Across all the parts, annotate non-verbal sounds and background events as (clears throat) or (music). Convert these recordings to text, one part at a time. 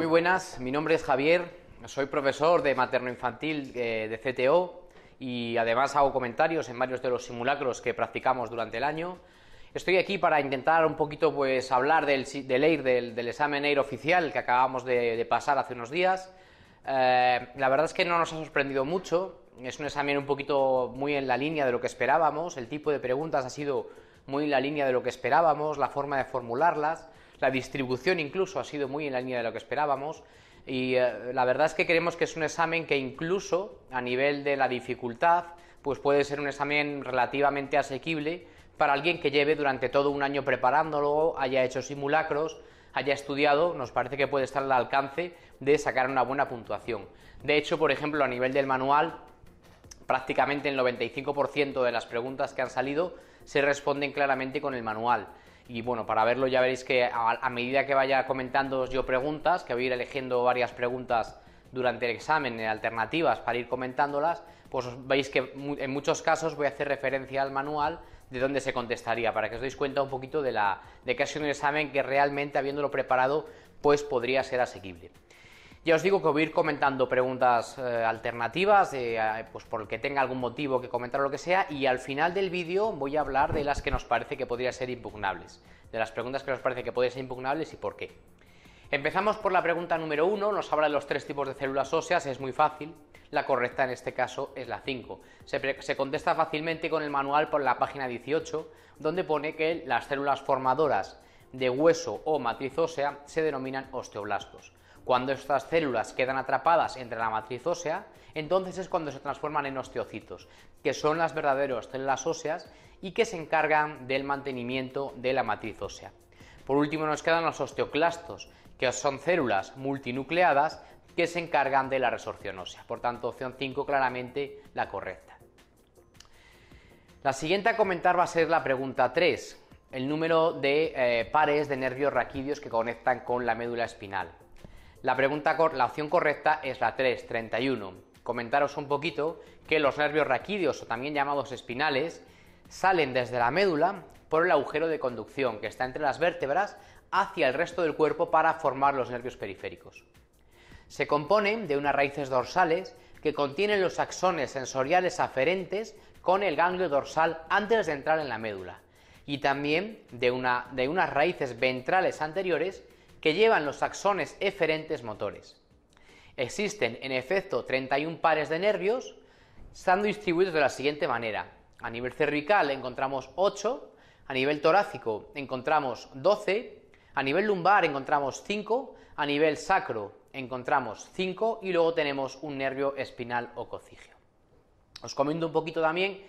Muy buenas, mi nombre es Javier, soy profesor de materno-infantil eh, de CTO y además hago comentarios en varios de los simulacros que practicamos durante el año. Estoy aquí para intentar un poquito pues, hablar del, del del, examen AIR oficial que acabamos de, pasar hace unos días. Eh, la verdad es que no nos ha sorprendido mucho, es un examen un poquito muy en la línea de lo que esperábamos, el tipo de preguntas ha sido muy en la línea de lo que esperábamos, la forma de formularlas la distribución incluso ha sido muy en la línea de lo que esperábamos y eh, la verdad es que creemos que es un examen que incluso a nivel de la dificultad pues puede ser un examen relativamente asequible para alguien que lleve durante todo un año preparándolo, haya hecho simulacros, haya estudiado, nos parece que puede estar al alcance de sacar una buena puntuación. De hecho, por ejemplo, a nivel del manual, prácticamente el 95% de las preguntas que han salido se responden claramente con el manual. Y bueno, para verlo ya veréis que a, medida que vaya comentando yo preguntas, que voy a ir eligiendo varias preguntas durante el examen en eh, alternativas para ir comentándolas, pues veis que en muchos casos voy a hacer referencia al manual de dónde se contestaría, para que os deis cuenta un poquito de, la, de que ha sido un examen que realmente habiéndolo preparado, pues podría ser asequible. Ya os digo que voy a ir comentando preguntas eh, alternativas, eh, eh, pues por el que tenga algún motivo que comentar o lo que sea, y al final del vídeo voy a hablar de las que nos parece que podrían ser impugnables, de las preguntas que nos parece que podrían ser impugnables y por qué. Empezamos por la pregunta número uno. nos habla de los tres tipos de células óseas, es muy fácil, la correcta en este caso es la 5. Se, se, contesta fácilmente con el manual por la página 18, donde pone que las células formadoras de hueso o matriz ósea se denominan osteoblastos. Cuando estas células quedan atrapadas entre la matriz ósea, entonces es cuando se transforman en osteocitos, que son las verdaderas células óseas y que se encargan del mantenimiento de la matriz ósea. Por último nos quedan los osteoclastos, que son células multinucleadas que se encargan de la resorción ósea. Por tanto, opción 5 claramente la correcta. La siguiente a comentar va a ser la pregunta 3, el número de eh, pares de nervios raquídeos que conectan con la médula espinal. La pregunta, la opción correcta es la 3, 31. Comentaros un poquito que los nervios raquídeos o también llamados espinales salen desde la médula por el agujero de conducción que está entre las vértebras hacia el resto del cuerpo para formar los nervios periféricos. Se componen de unas raíces dorsales que contienen los axones sensoriales aferentes con el ganglio dorsal antes de entrar en la médula y también de, de unas raíces ventrales anteriores que llevan los axones eferentes motores. Existen, en efecto, 31 pares de nervios, estando distribuidos de la siguiente manera. A nivel cervical encontramos 8, a nivel torácico encontramos 12, a nivel lumbar encontramos 5, a nivel sacro encontramos 5 y luego tenemos un nervio espinal o cocigio. Os comento un poquito también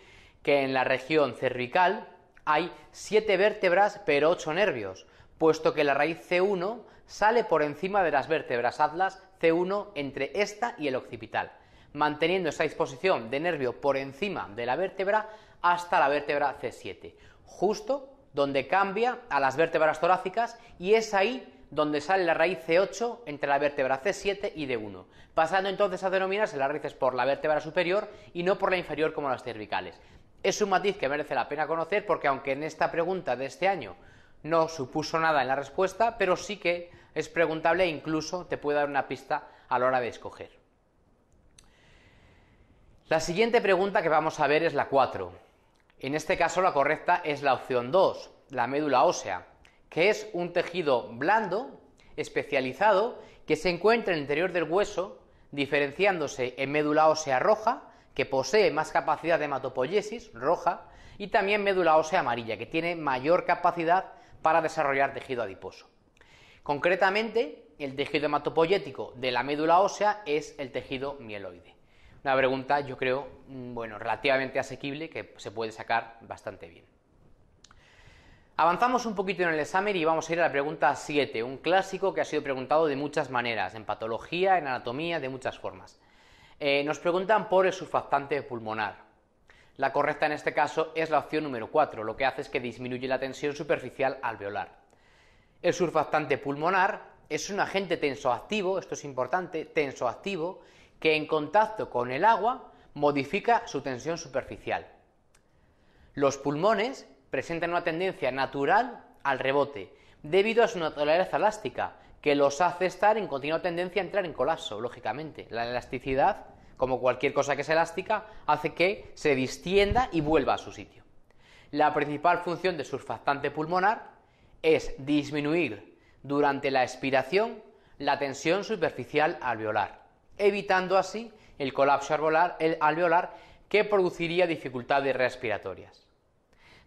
que en la región cervical hay 7 vértebras pero 8 nervios, puesto que la raíz C1 sale por encima de las vértebras atlas C1 entre esta y el occipital, manteniendo esa disposición de nervio por encima de la vértebra hasta la vértebra C7, justo donde cambia a las vértebras torácicas y es ahí donde sale la raíz C8 entre la vértebra C7 y D1, pasando entonces a denominarse las raíces por la vértebra superior y no por la inferior como las cervicales. Es un matiz que merece la pena conocer porque aunque en esta pregunta de este año no supuso nada en la respuesta, pero sí que es preguntable e incluso te puede dar una pista a la hora de escoger. La siguiente pregunta que vamos a ver es la 4. En este caso la correcta es la opción 2, la médula ósea, que es un tejido blando, especializado, que se encuentra en el interior del hueso, diferenciándose en médula ósea roja, que posee más capacidad de hematopoiesis, roja, y también médula ósea amarilla, que tiene mayor capacidad para desarrollar tejido adiposo. Concretamente, el tejido hematopoyético de la médula ósea es el tejido mieloide. Una pregunta, yo creo, mm, bueno, relativamente asequible que se puede sacar bastante bien. Avanzamos un poquito en el examen y vamos a ir a la pregunta 7, un clásico que ha sido preguntado de muchas maneras, en patología, en anatomía, de muchas formas. Eh, nos preguntan por el surfactante pulmonar. La correcta en este caso es la opción número 4, lo que hace es que disminuye la tensión superficial alveolar. El surfactante pulmonar es un agente tensoactivo, esto es importante, tensoactivo, que en contacto con el agua modifica su tensión superficial. Los pulmones presentan una tendencia natural al rebote, debido a su naturaleza elástica, que los hace estar en continua tendencia a entrar en colapso, lógicamente. La elasticidad como cualquier cosa que es elástica, hace que se distienda y vuelva a su sitio. La principal función del surfactante pulmonar es disminuir durante la expiración la tensión superficial alveolar, evitando así el colapso alveolar, alveolar que produciría dificultades respiratorias.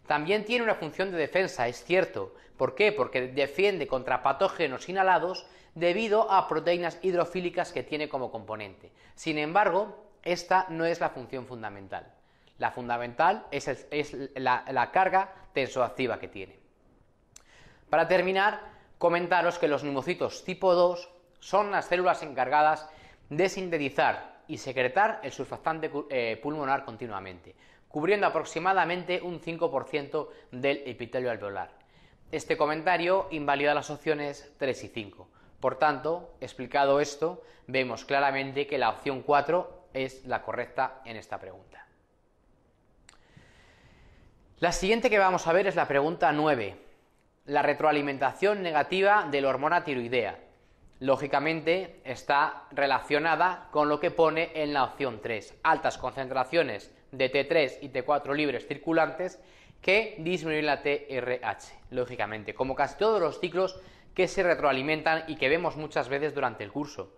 También tiene una función de defensa, es cierto. ¿Por qué? Porque defiende contra patógenos inhalados debido a proteínas hidrofílicas que tiene como componente. Sin embargo, esta no es la función fundamental. La fundamental es, la, carga tensoactiva que tiene. Para terminar, comentaros que los neumocitos tipo 2 son las células encargadas de sintetizar y secretar el surfactante eh, pulmonar continuamente, cubriendo aproximadamente un 5% del epitelio alveolar. Este comentario invalida las opciones 3 y 5. Por tanto, explicado esto, vemos claramente que la opción 4 es la correcta en esta pregunta. La siguiente que vamos a ver es la pregunta 9, la retroalimentación negativa de la hormona tiroidea. Lógicamente está relacionada con lo que pone en la opción 3, altas concentraciones de T3 y T4 libres circulantes que disminuyen la TRH. Lógicamente, como casi todos los ciclos, que se retroalimentan y que vemos muchas veces durante el curso.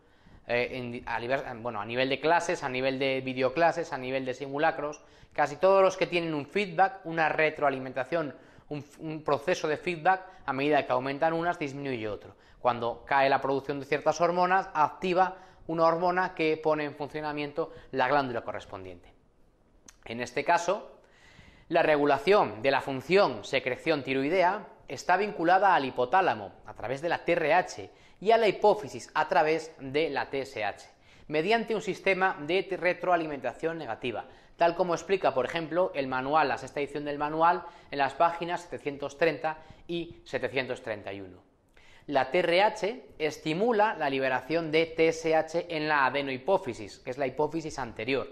Eh, a, nivel, bueno, a nivel de clases, a nivel de videoclases, a nivel de simulacros, casi todos los que tienen un feedback, una retroalimentación, un, un, proceso de feedback, a medida que aumentan unas, disminuye otro. Cuando cae la producción de ciertas hormonas, activa una hormona que pone en funcionamiento la glándula correspondiente. En este caso, la regulación de la función secreción tiroidea está vinculada al hipotálamo a través de la TRH y a la hipófisis a través de la TSH, mediante un sistema de retroalimentación negativa, tal como explica, por ejemplo, el manual, la sexta edición del manual, en las páginas 730 y 731. La TRH estimula la liberación de TSH en la adenohipófisis, que es la hipófisis anterior,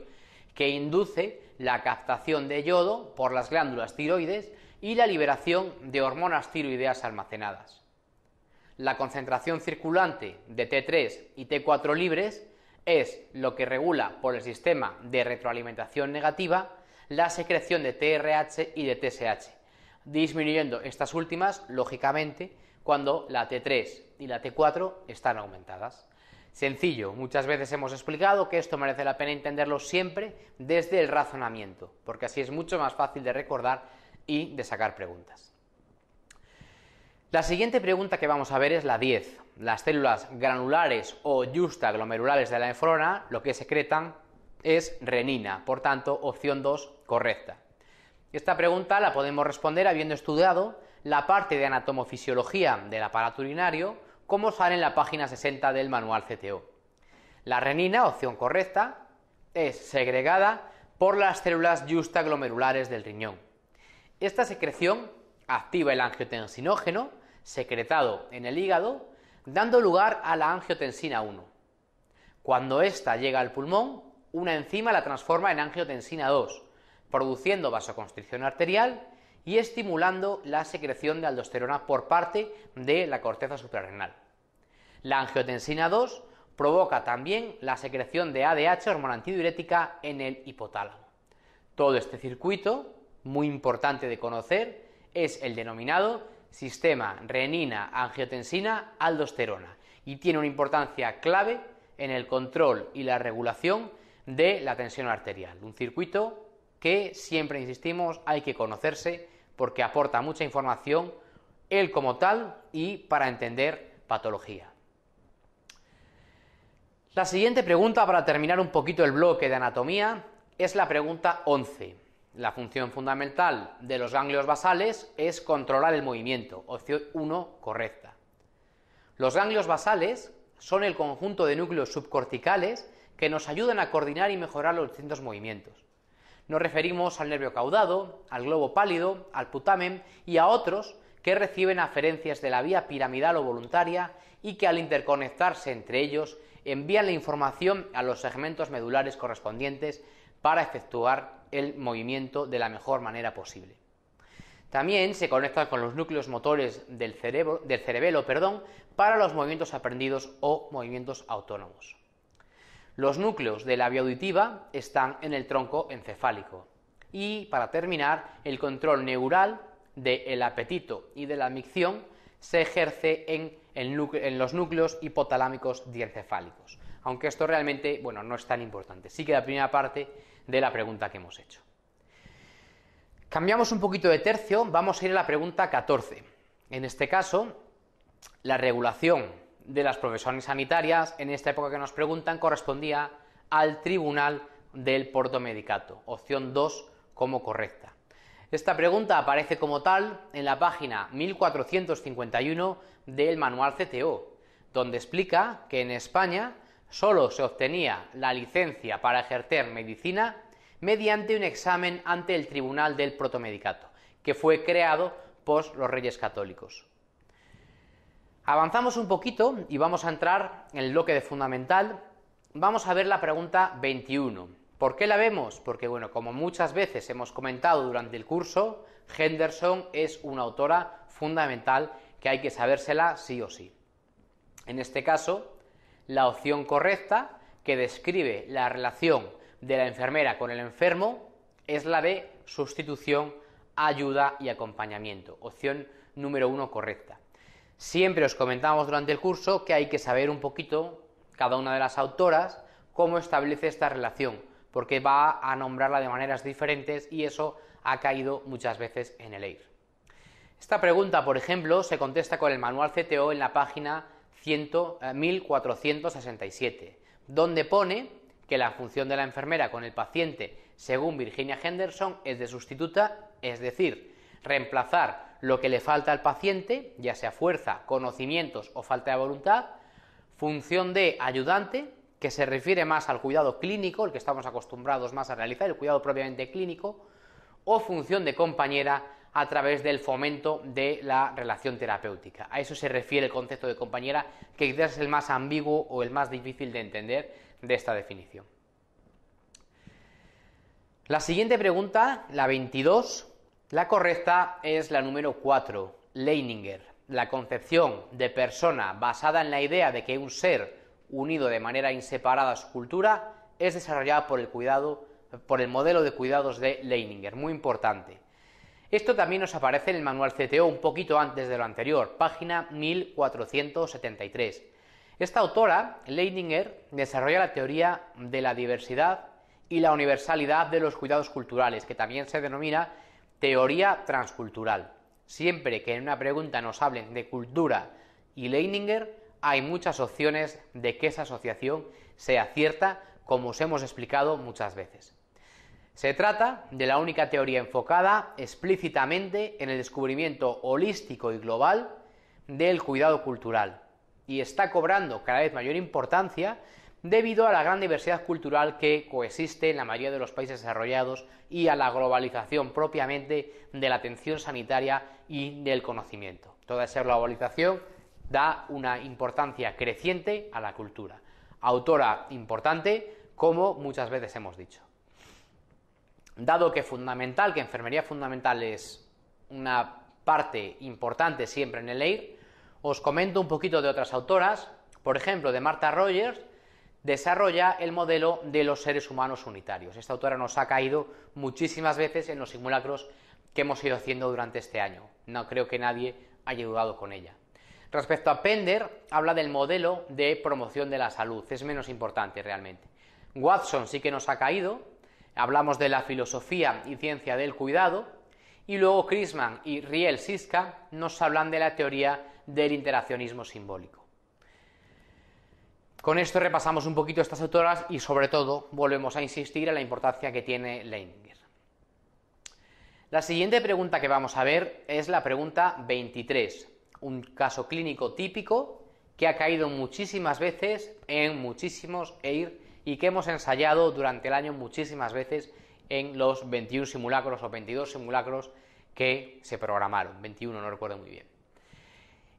que induce la captación de yodo por las glándulas tiroides y la liberación de hormonas tiroideas almacenadas. La concentración circulante de T3 y T4 libres es lo que regula por el sistema de retroalimentación negativa la secreción de TRH y de TSH, disminuyendo estas últimas, lógicamente, cuando la T3 y la T4 están aumentadas. Sencillo, muchas veces hemos explicado que esto merece la pena entenderlo siempre desde el razonamiento, porque así es mucho más fácil de recordar y de sacar preguntas. La siguiente pregunta que vamos a ver es la 10. Las células granulares o justaglomerulares de la nefrona lo que secretan es renina, por tanto, opción 2 correcta. Esta pregunta la podemos responder habiendo estudiado la parte de anatomofisiología del aparato urinario, como sale en la página 60 del manual CTO. La renina, opción correcta, es segregada por las células justaglomerulares del riñón. Esta secreción activa el angiotensinógeno secretado en el hígado, dando lugar a la angiotensina 1. Cuando ésta llega al pulmón, una enzima la transforma en angiotensina 2, produciendo vasoconstricción arterial y estimulando la secreción de aldosterona por parte de la corteza suprarrenal. La angiotensina 2 provoca también la secreción de ADH, hormona antidiurética, en el hipotálamo. Todo este circuito muy importante de conocer es el denominado sistema renina-angiotensina-aldosterona y tiene una importancia clave en el control y la regulación de la tensión arterial, un circuito que siempre insistimos hay que conocerse porque aporta mucha información él como tal y para entender patología. La siguiente pregunta para terminar un poquito el bloque de anatomía es la pregunta 11. La función fundamental de los ganglios basales es controlar el movimiento, opción 1 correcta. Los ganglios basales son el conjunto de núcleos subcorticales que nos ayudan a coordinar y mejorar los distintos movimientos. Nos referimos al nervio caudado, al globo pálido, al putamen y a otros que reciben aferencias de la vía piramidal o voluntaria y que al interconectarse entre ellos envían la información a los segmentos medulares correspondientes para efectuar el movimiento de la mejor manera posible. También se conecta con los núcleos motores del, cerebro, del cerebelo perdón, para los movimientos aprendidos o movimientos autónomos. Los núcleos de la vía auditiva están en el tronco encefálico. Y para terminar, el control neural del apetito y de la micción se ejerce en, en los núcleos hipotalámicos diencefálicos. Aunque esto realmente bueno, no es tan importante. Sí que la primera parte de la pregunta que hemos hecho. Cambiamos un poquito de tercio, vamos a ir a la pregunta 14. En este caso, la regulación de las profesiones sanitarias en esta época que nos preguntan correspondía al Tribunal del Medicato, opción 2 como correcta. Esta pregunta aparece como tal en la página 1451 del manual CTO, donde explica que en España solo se obtenía la licencia para ejercer medicina mediante un examen ante el Tribunal del Protomedicato, que fue creado por los Reyes Católicos. Avanzamos un poquito y vamos a entrar en el bloque de fundamental. Vamos a ver la pregunta 21. ¿Por qué la vemos? Porque, bueno, como muchas veces hemos comentado durante el curso, Henderson es una autora fundamental que hay que sabérsela sí o sí. En este caso, la opción correcta que describe la relación de la enfermera con el enfermo es la de sustitución, ayuda y acompañamiento. Opción número uno correcta. Siempre os comentamos durante el curso que hay que saber un poquito, cada una de las autoras, cómo establece esta relación, porque va a nombrarla de maneras diferentes y eso ha caído muchas veces en el EIR. Esta pregunta, por ejemplo, se contesta con el manual CTO en la página 1467, eh, donde pone que la función de la enfermera con el paciente, según Virginia Henderson, es de sustituta, es decir, reemplazar lo que le falta al paciente, ya sea fuerza, conocimientos o falta de voluntad, función de ayudante, que se refiere más al cuidado clínico, el que estamos acostumbrados más a realizar, el cuidado propiamente clínico, o función de compañera, a través del fomento de la relación terapéutica. A eso se refiere el concepto de compañera, que quizás es el más ambiguo o el más difícil de entender de esta definición. La siguiente pregunta, la 22, la correcta es la número 4, Leininger. La concepción de persona basada en la idea de que un ser unido de manera inseparada a su cultura es desarrollada por el cuidado, por el modelo de cuidados de Leininger, muy importante. Esto también nos aparece en el manual CTO un poquito antes de lo anterior, página 1473. Esta autora, Leininger, desarrolla la teoría de la diversidad y la universalidad de los cuidados culturales, que también se denomina teoría transcultural. Siempre que en una pregunta nos hablen de cultura y Leininger, hay muchas opciones de que esa asociación sea cierta, como os hemos explicado muchas veces. Se trata de la única teoría enfocada explícitamente en el descubrimiento holístico y global del cuidado cultural y está cobrando cada vez mayor importancia debido a la gran diversidad cultural que coexiste en la mayoría de los países desarrollados y a la globalización propiamente de la atención sanitaria y del conocimiento. Toda esa globalización da una importancia creciente a la cultura. Autora importante, como muchas veces hemos dicho dado que fundamental, que enfermería fundamental es una parte importante siempre en el EIR, os comento un poquito de otras autoras, por ejemplo, de Marta Rogers, desarrolla el modelo de los seres humanos unitarios. Esta autora nos ha caído muchísimas veces en los simulacros que hemos ido haciendo durante este año. No creo que nadie haya dudado con ella. Respecto a Pender, habla del modelo de promoción de la salud. Es menos importante realmente. Watson sí que nos ha caído, Hablamos de la filosofía y ciencia del cuidado. Y luego Crisman y Riel Siska nos hablan de la teoría del interaccionismo simbólico. Con esto repasamos un poquito estas autoras y sobre todo volvemos a insistir en la importancia que tiene Leininger. La siguiente pregunta que vamos a ver es la pregunta 23, un caso clínico típico que ha caído muchísimas veces en muchísimos EIR y que hemos ensayado durante el año muchísimas veces en los 21 simulacros o 22 simulacros que se programaron, 21 no recuerdo muy bien.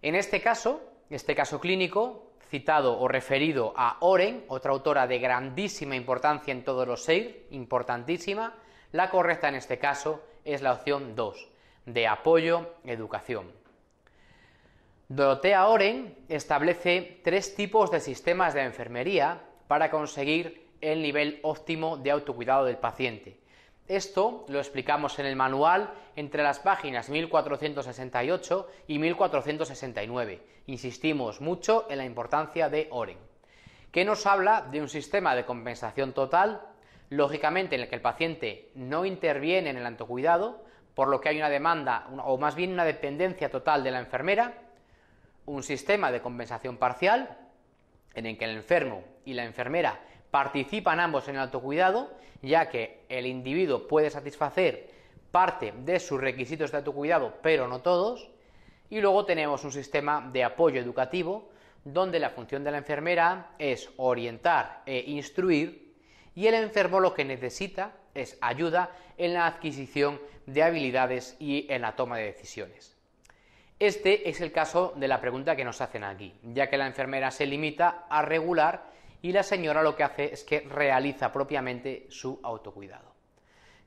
En este caso, este caso clínico, citado o referido a Oren, otra autora de grandísima importancia en todos los seis, importantísima, la correcta en este caso es la opción 2, de apoyo, educación. Dorotea Oren establece tres tipos de sistemas de enfermería para conseguir el nivel óptimo de autocuidado del paciente. Esto lo explicamos en el manual entre las páginas 1468 y 1469. Insistimos mucho en la importancia de Oren, que nos habla de un sistema de compensación total, lógicamente en el que el paciente no interviene en el autocuidado, por lo que hay una demanda o más bien una dependencia total de la enfermera, un sistema de compensación parcial, en el que el enfermo y la enfermera participan ambos en el autocuidado, ya que el individuo puede satisfacer parte de sus requisitos de autocuidado, pero no todos. Y luego tenemos un sistema de apoyo educativo, donde la función de la enfermera es orientar e instruir, y el enfermo lo que necesita es ayuda en la adquisición de habilidades y en la toma de decisiones. Este es el caso de la pregunta que nos hacen aquí, ya que la enfermera se limita a regular y la señora lo que hace es que realiza propiamente su autocuidado.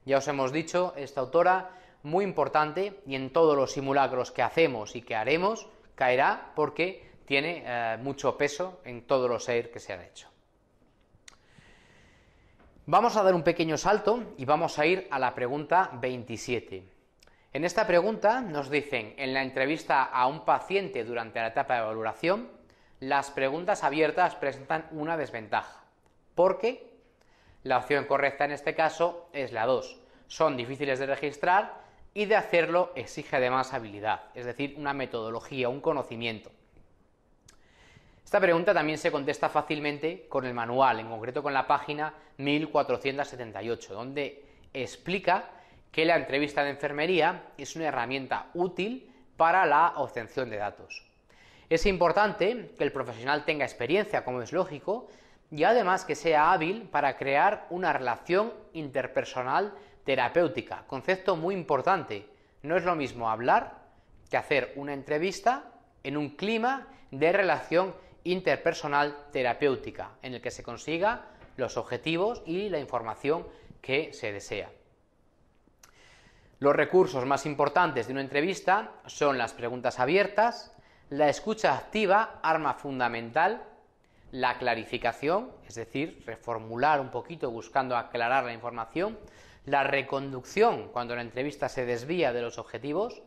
Ya os hemos dicho, esta autora, muy importante, y en todos los simulacros que hacemos y que haremos, caerá porque tiene eh, mucho peso en todos los air que se han hecho. Vamos a dar un pequeño salto y vamos a ir a la pregunta 27. En esta pregunta nos dicen en la entrevista a un paciente durante la etapa de valoración, las preguntas abiertas presentan una desventaja, porque la opción correcta en este caso es la 2. Son difíciles de registrar y de hacerlo exige además habilidad, es decir, una metodología, un conocimiento. Esta pregunta también se contesta fácilmente con el manual, en concreto con la página 1478, donde explica que la entrevista de enfermería es una herramienta útil para la obtención de datos. Es importante que el profesional tenga experiencia, como es lógico, y además que sea hábil para crear una relación interpersonal terapéutica, concepto muy importante. No es lo mismo hablar que hacer una entrevista en un clima de relación interpersonal terapéutica, en el que se consiga los objetivos y la información que se desea. Los recursos más importantes de una entrevista son las preguntas abiertas, la escucha activa, arma fundamental, la clarificación, es decir, reformular un poquito buscando aclarar la información, la reconducción, cuando la entrevista se desvía de los objetivos,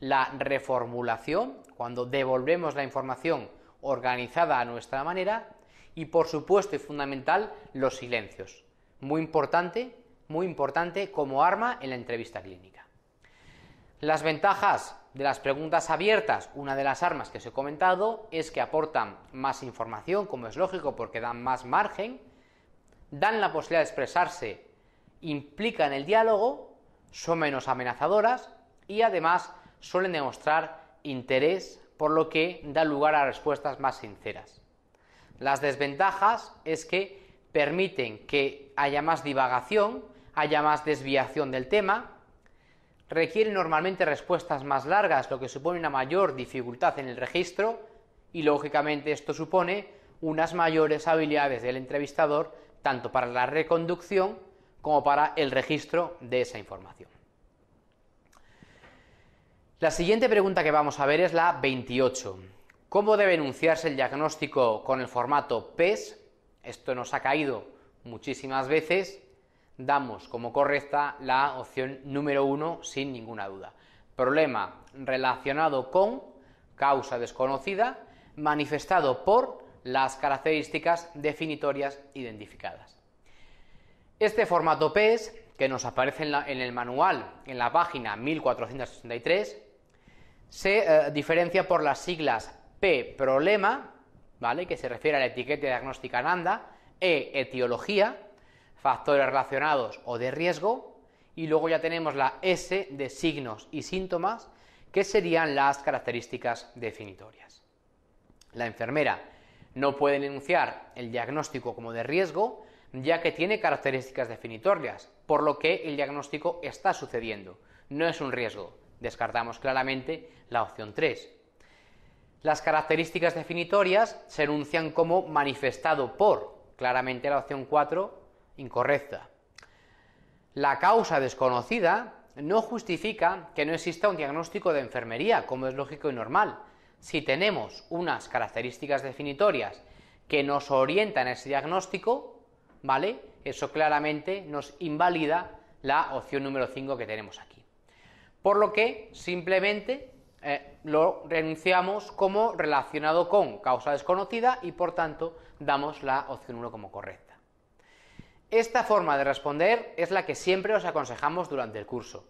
la reformulación, cuando devolvemos la información organizada a nuestra manera, y por supuesto y fundamental, los silencios. Muy importante, muy importante como arma en la entrevista clínica. Las ventajas de las preguntas abiertas, una de las armas que os he comentado, es que aportan más información, como es lógico, porque dan más margen, dan la posibilidad de expresarse, implican el diálogo, son menos amenazadoras y además suelen demostrar interés, por lo que da lugar a respuestas más sinceras. Las desventajas es que permiten que haya más divagación, haya más desviación del tema, requiere normalmente respuestas más largas, lo que supone una mayor dificultad en el registro y lógicamente esto supone unas mayores habilidades del entrevistador tanto para la reconducción como para el registro de esa información. La siguiente pregunta que vamos a ver es la 28. ¿Cómo debe enunciarse el diagnóstico con el formato PES? Esto nos ha caído muchísimas veces damos como correcta la opción número 1 sin ninguna duda. Problema relacionado con causa desconocida manifestado por las características definitorias identificadas. Este formato PES que nos aparece en, el manual en la página 1463 se eh, diferencia por las siglas P problema, ¿vale? que se refiere a la etiqueta diagnóstica NANDA, E etiología, factores relacionados o de riesgo, y luego ya tenemos la S de signos y síntomas, que serían las características definitorias. La enfermera no puede enunciar el diagnóstico como de riesgo, ya que tiene características definitorias, por lo que el diagnóstico está sucediendo, no es un riesgo. Descartamos claramente la opción 3. Las características definitorias se enuncian como manifestado por, claramente la opción 4 incorrecta. La causa desconocida no justifica que no exista un diagnóstico de enfermería, como es lógico y normal. Si tenemos unas características definitorias que nos orientan a ese diagnóstico, ¿vale? Eso claramente nos invalida la opción número 5 que tenemos aquí. Por lo que simplemente eh, lo renunciamos como relacionado con causa desconocida y por tanto damos la opción 1 como correcta. Esta forma de responder es la que siempre os aconsejamos durante el curso.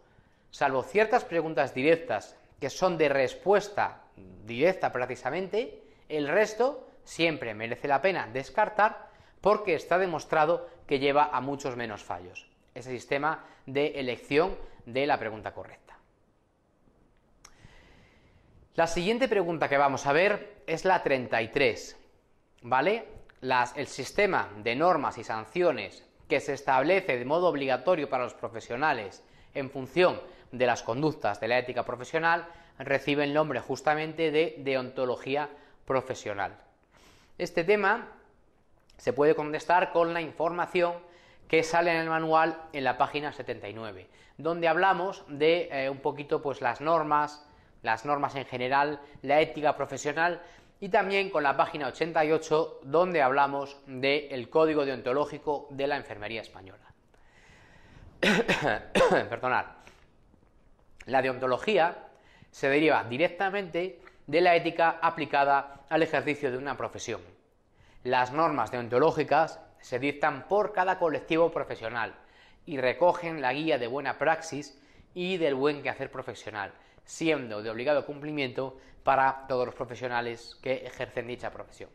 Salvo ciertas preguntas directas que son de respuesta directa precisamente, el resto siempre merece la pena descartar porque está demostrado que lleva a muchos menos fallos. Ese sistema de elección de la pregunta correcta. La siguiente pregunta que vamos a ver es la 33, ¿vale? el sistema de normas y sanciones que se establece de modo obligatorio para los profesionales en función de las conductas de la ética profesional recibe el nombre justamente de deontología profesional. Este tema se puede contestar con la información que sale en el manual en la página 79, donde hablamos de eh, un poquito pues las normas, las normas en general, la ética profesional y también con la página 88 donde hablamos del código deontológico de la enfermería española. (coughs) Perdonad. La deontología se deriva directamente de la ética aplicada al ejercicio de una profesión. Las normas deontológicas se dictan por cada colectivo profesional y recogen la guía de buena praxis y del buen quehacer profesional, siendo de obligado cumplimiento para todos los profesionales que ejercen dicha profesión.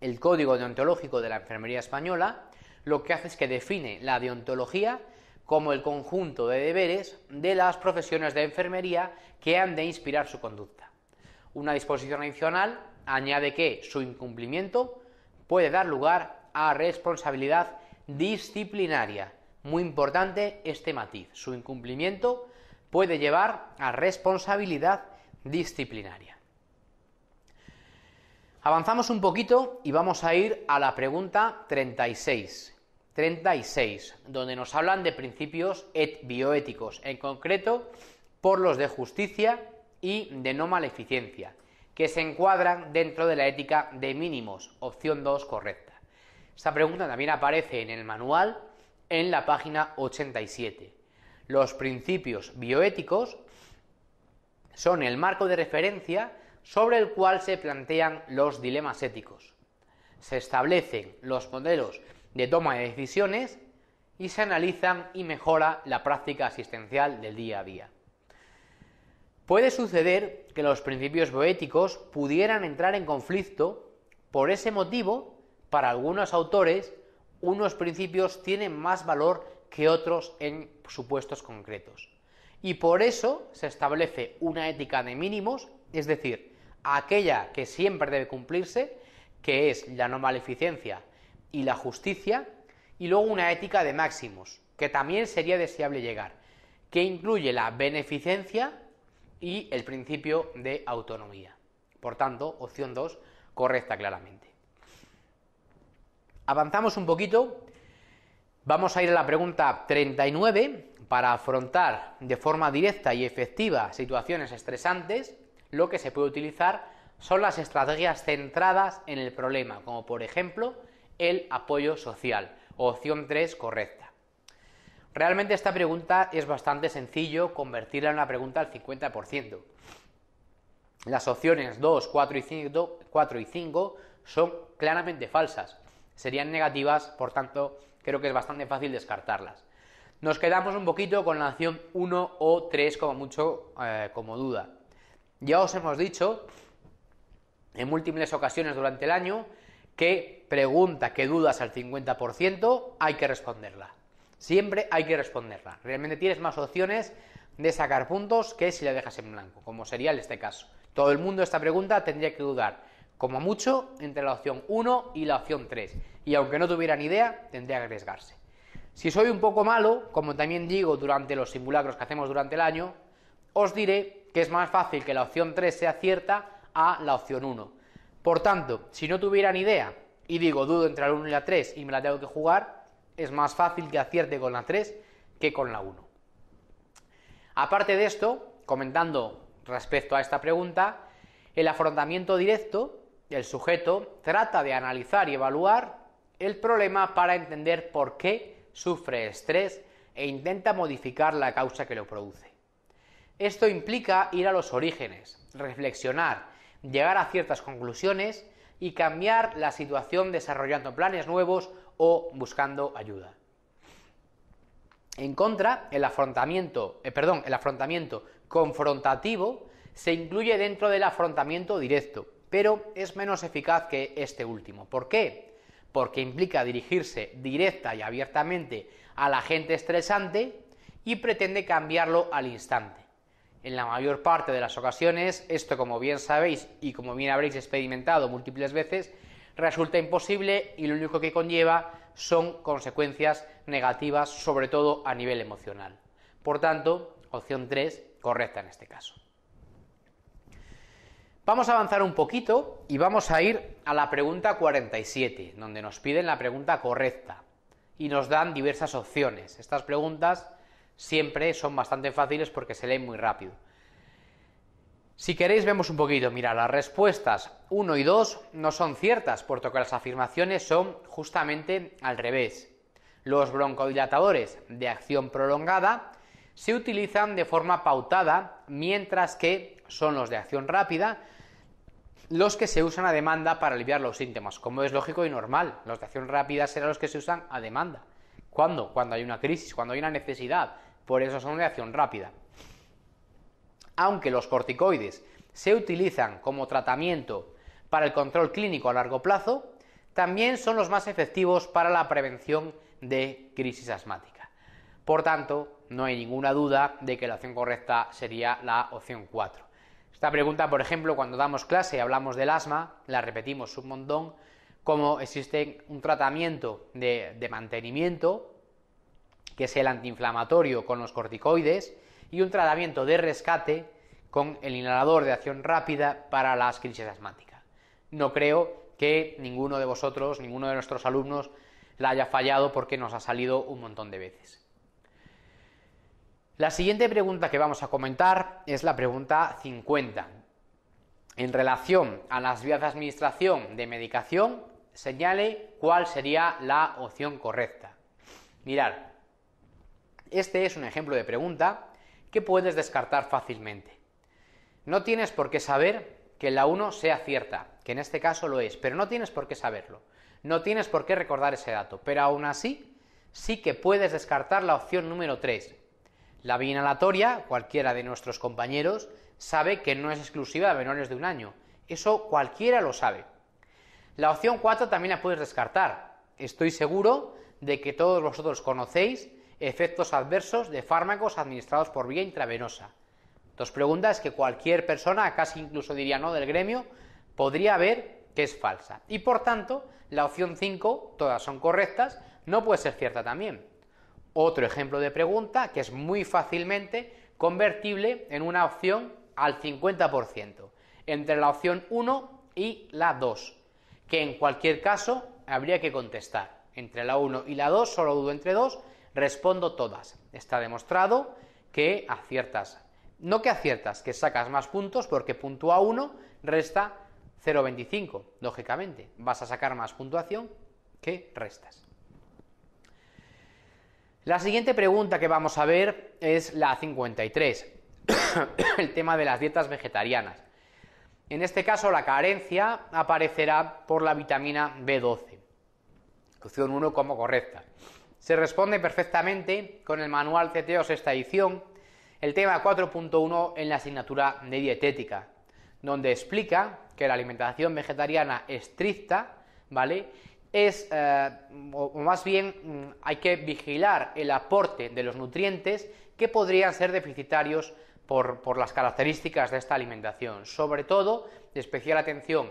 El Código Deontológico de la Enfermería Española lo que hace es que define la deontología como el conjunto de deberes de las profesiones de enfermería que han de inspirar su conducta. Una disposición adicional añade que su incumplimiento puede dar lugar a responsabilidad disciplinaria. Muy importante este matiz. Su incumplimiento puede llevar a responsabilidad disciplinaria. Avanzamos un poquito y vamos a ir a la pregunta 36. 36, donde nos hablan de principios et bioéticos, en concreto por los de justicia y de no maleficiencia que se encuadran dentro de la ética de mínimos, opción 2 correcta. Esta pregunta también aparece en el manual en la página 87. Los principios bioéticos son el marco de referencia sobre el cual se plantean los dilemas éticos. Se establecen los modelos de toma de decisiones y se analizan y mejora la práctica asistencial del día a día. Puede suceder que los principios boéticos pudieran entrar en conflicto, por ese motivo, para algunos autores, unos principios tienen más valor que otros en supuestos concretos. Y por eso se establece una ética de mínimos, es decir, aquella que siempre debe cumplirse, que es la no maleficencia y la justicia, y luego una ética de máximos, que también sería deseable llegar, que incluye la beneficencia y el principio de autonomía. Por tanto, opción 2, correcta claramente. Avanzamos un poquito, vamos a ir a la pregunta 39, para afrontar de forma directa y efectiva situaciones estresantes, lo que se puede utilizar son las estrategias centradas en el problema, como por ejemplo el apoyo social, opción 3 correcta. Realmente esta pregunta es bastante sencillo convertirla en una pregunta al 50%. Las opciones 2, 4 y 5, 4 y 5 son claramente falsas, serían negativas, por tanto creo que es bastante fácil descartarlas. Nos quedamos un poquito con la opción 1 o 3 como mucho eh, como duda. Ya os hemos dicho en múltiples ocasiones durante el año que pregunta que dudas al 50% hay que responderla. Siempre hay que responderla. Realmente tienes más opciones de sacar puntos que si la dejas en blanco, como sería en este caso. Todo el mundo esta pregunta tendría que dudar, como mucho, entre la opción 1 y la opción 3. Y aunque no tuviera ni idea, tendría que arriesgarse. Si soy un poco malo, como también digo durante los simulacros que hacemos durante el año, os diré que es más fácil que la opción 3 sea cierta a la opción 1. Por tanto, si no tuviera ni idea y digo dudo entre la 1 y la 3 y me la tengo que jugar, es más fácil que acierte con la 3 que con la 1. Aparte de esto, comentando respecto a esta pregunta, el afrontamiento directo, del sujeto, trata de analizar y evaluar el problema para entender por qué sufre estrés e intenta modificar la causa que lo produce. Esto implica ir a los orígenes, reflexionar, llegar a ciertas conclusiones y cambiar la situación desarrollando planes nuevos o buscando ayuda. En contra, el afrontamiento, eh, perdón, el afrontamiento confrontativo se incluye dentro del afrontamiento directo, pero es menos eficaz que este último. ¿Por qué? porque implica dirigirse directa y abiertamente a la gente estresante y pretende cambiarlo al instante. En la mayor parte de las ocasiones, esto como bien sabéis y como bien habréis experimentado múltiples veces, resulta imposible y lo único que conlleva son consecuencias negativas, sobre todo a nivel emocional. Por tanto, opción 3, correcta en este caso. Vamos a avanzar un poquito y vamos a ir a la pregunta 47, donde nos piden la pregunta correcta y nos dan diversas opciones. Estas preguntas siempre son bastante fáciles porque se leen muy rápido. Si queréis vemos un poquito, mira, las respuestas 1 y 2 no son ciertas, puesto que las afirmaciones son justamente al revés. Los broncodilatadores de acción prolongada se utilizan de forma pautada, mientras que son los de acción rápida los que se usan a demanda para aliviar los síntomas, como es lógico y normal. Los de acción rápida serán los que se usan a demanda. ¿Cuándo? Cuando hay una crisis, cuando hay una necesidad. Por eso son de acción rápida. Aunque los corticoides se utilizan como tratamiento para el control clínico a largo plazo, también son los más efectivos para la prevención de crisis asmática. Por tanto, no hay ninguna duda de que la opción correcta sería la opción 4. Esta pregunta, por ejemplo, cuando damos clase y hablamos del asma, la repetimos un montón, como existe un tratamiento de, mantenimiento, que es el antiinflamatorio con los corticoides, y un tratamiento de rescate con el inhalador de acción rápida para las crisis asmáticas. No creo que ninguno de vosotros, ninguno de nuestros alumnos, la haya fallado porque nos ha salido un montón de veces. La siguiente pregunta que vamos a comentar es la pregunta 50. En relación a las vías de administración de medicación, señale cuál sería la opción correcta. Mirad, este es un ejemplo de pregunta que puedes descartar fácilmente. No tienes por qué saber que la 1 sea cierta, que en este caso lo es, pero no tienes por qué saberlo. No tienes por qué recordar ese dato, pero aún así sí que puedes descartar la opción número 3, la vía inhalatoria, cualquiera de nuestros compañeros, sabe que no es exclusiva de menores de un año. Eso cualquiera lo sabe. La opción 4 también la puedes descartar. Estoy seguro de que todos vosotros conocéis efectos adversos de fármacos administrados por vía intravenosa. Dos preguntas que cualquier persona, casi incluso diría no del gremio, podría ver que es falsa. Y por tanto, la opción 5, todas son correctas, no puede ser cierta también. Otro ejemplo de pregunta que es muy fácilmente convertible en una opción al 50%, entre la opción 1 y la 2, que en cualquier caso habría que contestar. Entre la 1 y la 2, solo dudo entre dos, respondo todas. Está demostrado que aciertas. No que aciertas, que sacas más puntos porque puntúa 1 resta 0,25, lógicamente. Vas a sacar más puntuación que restas. La siguiente pregunta que vamos a ver es la 53, (coughs) el tema de las dietas vegetarianas. En este caso la carencia aparecerá por la vitamina B12. Opción 1 como correcta. Se responde perfectamente con el manual CTO sexta edición, el tema 4.1 en la asignatura de dietética, donde explica que la alimentación vegetariana estricta, ¿vale? es, eh, o, más bien mm, hay que vigilar el aporte de los nutrientes que podrían ser deficitarios por, por las características de esta alimentación. Sobre todo, especial atención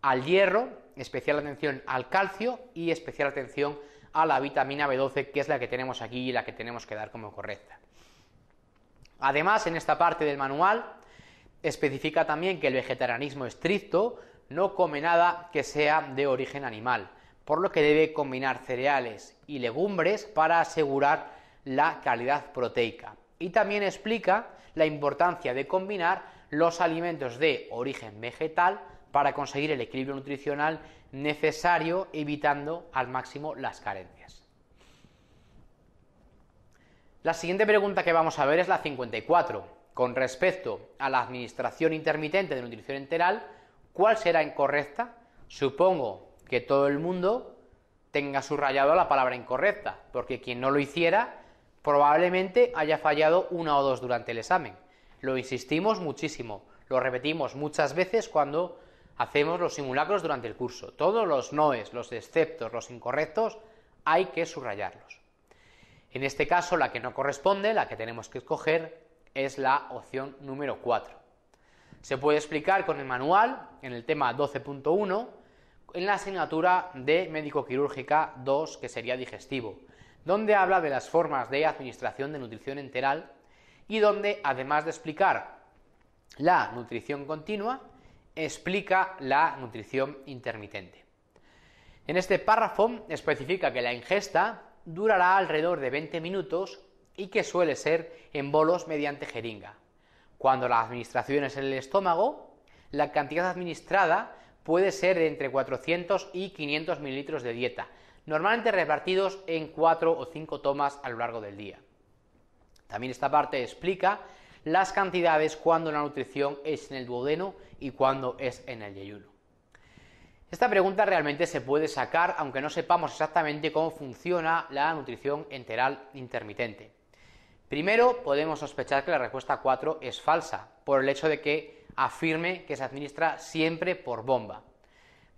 al hierro, especial atención al calcio y especial atención a la vitamina B12, que es la que tenemos aquí y la que tenemos que dar como correcta. Además, en esta parte del manual especifica también que el vegetarianismo estricto no come nada que sea de origen animal por lo que debe combinar cereales y legumbres para asegurar la calidad proteica. Y también explica la importancia de combinar los alimentos de origen vegetal para conseguir el equilibrio nutricional necesario, evitando al máximo las carencias. La siguiente pregunta que vamos a ver es la 54. Con respecto a la administración intermitente de nutrición enteral, ¿cuál será incorrecta? Supongo que todo el mundo tenga subrayado la palabra incorrecta, porque quien no lo hiciera probablemente haya fallado una o dos durante el examen. Lo insistimos muchísimo, lo repetimos muchas veces cuando hacemos los simulacros durante el curso. Todos los noes, los exceptos, los incorrectos, hay que subrayarlos. En este caso, la que no corresponde, la que tenemos que escoger, es la opción número 4. Se puede explicar con el manual en el tema 12.1 en la asignatura de médico quirúrgica 2, que sería digestivo, donde habla de las formas de administración de nutrición enteral y donde, además de explicar la nutrición continua, explica la nutrición intermitente. En este párrafo especifica que la ingesta durará alrededor de 20 minutos y que suele ser en bolos mediante jeringa. Cuando la administración es en el estómago, la cantidad administrada puede ser de entre 400 y 500 mililitros de dieta, normalmente repartidos en 4 o 5 tomas a lo largo del día. También esta parte explica las cantidades cuando la nutrición es en el duodeno y cuando es en el yeyuno. Esta pregunta realmente se puede sacar aunque no sepamos exactamente cómo funciona la nutrición enteral intermitente. Primero, podemos sospechar que la respuesta 4 es falsa, por el hecho de que afirme que se administra siempre por bomba.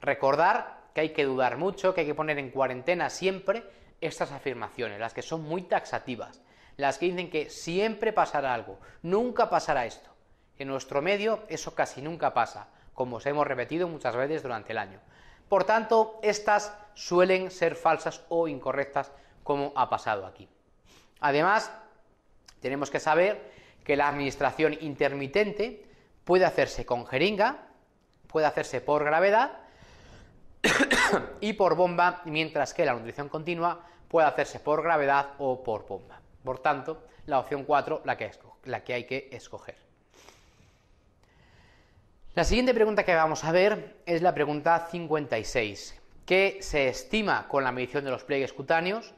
Recordar que hay que dudar mucho, que hay que poner en cuarentena siempre estas afirmaciones, las que son muy taxativas, las que dicen que siempre pasará algo, nunca pasará esto. En nuestro medio eso casi nunca pasa, como os hemos repetido muchas veces durante el año. Por tanto, estas suelen ser falsas o incorrectas, como ha pasado aquí. Además, tenemos que saber que la administración intermitente Puede hacerse con jeringa, puede hacerse por gravedad (coughs) y por bomba, mientras que la nutrición continua puede hacerse por gravedad o por bomba. Por tanto, la opción 4 la que, la que hay que escoger. La siguiente pregunta que vamos a ver es la pregunta 56. ¿Qué se estima con la medición de los pliegues cutáneos?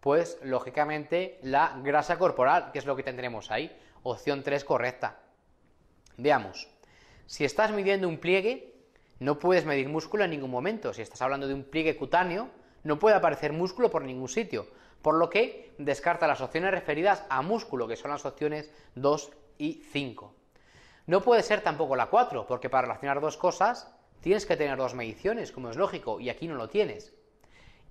Pues, lógicamente, la grasa corporal, que es lo que tendremos ahí. Opción 3 correcta. Veamos, si estás midiendo un pliegue, no puedes medir músculo en ningún momento. Si estás hablando de un pliegue cutáneo, no puede aparecer músculo por ningún sitio, por lo que descarta las opciones referidas a músculo, que son las opciones 2 y 5. No puede ser tampoco la 4, porque para relacionar dos cosas tienes que tener dos mediciones, como es lógico, y aquí no lo tienes.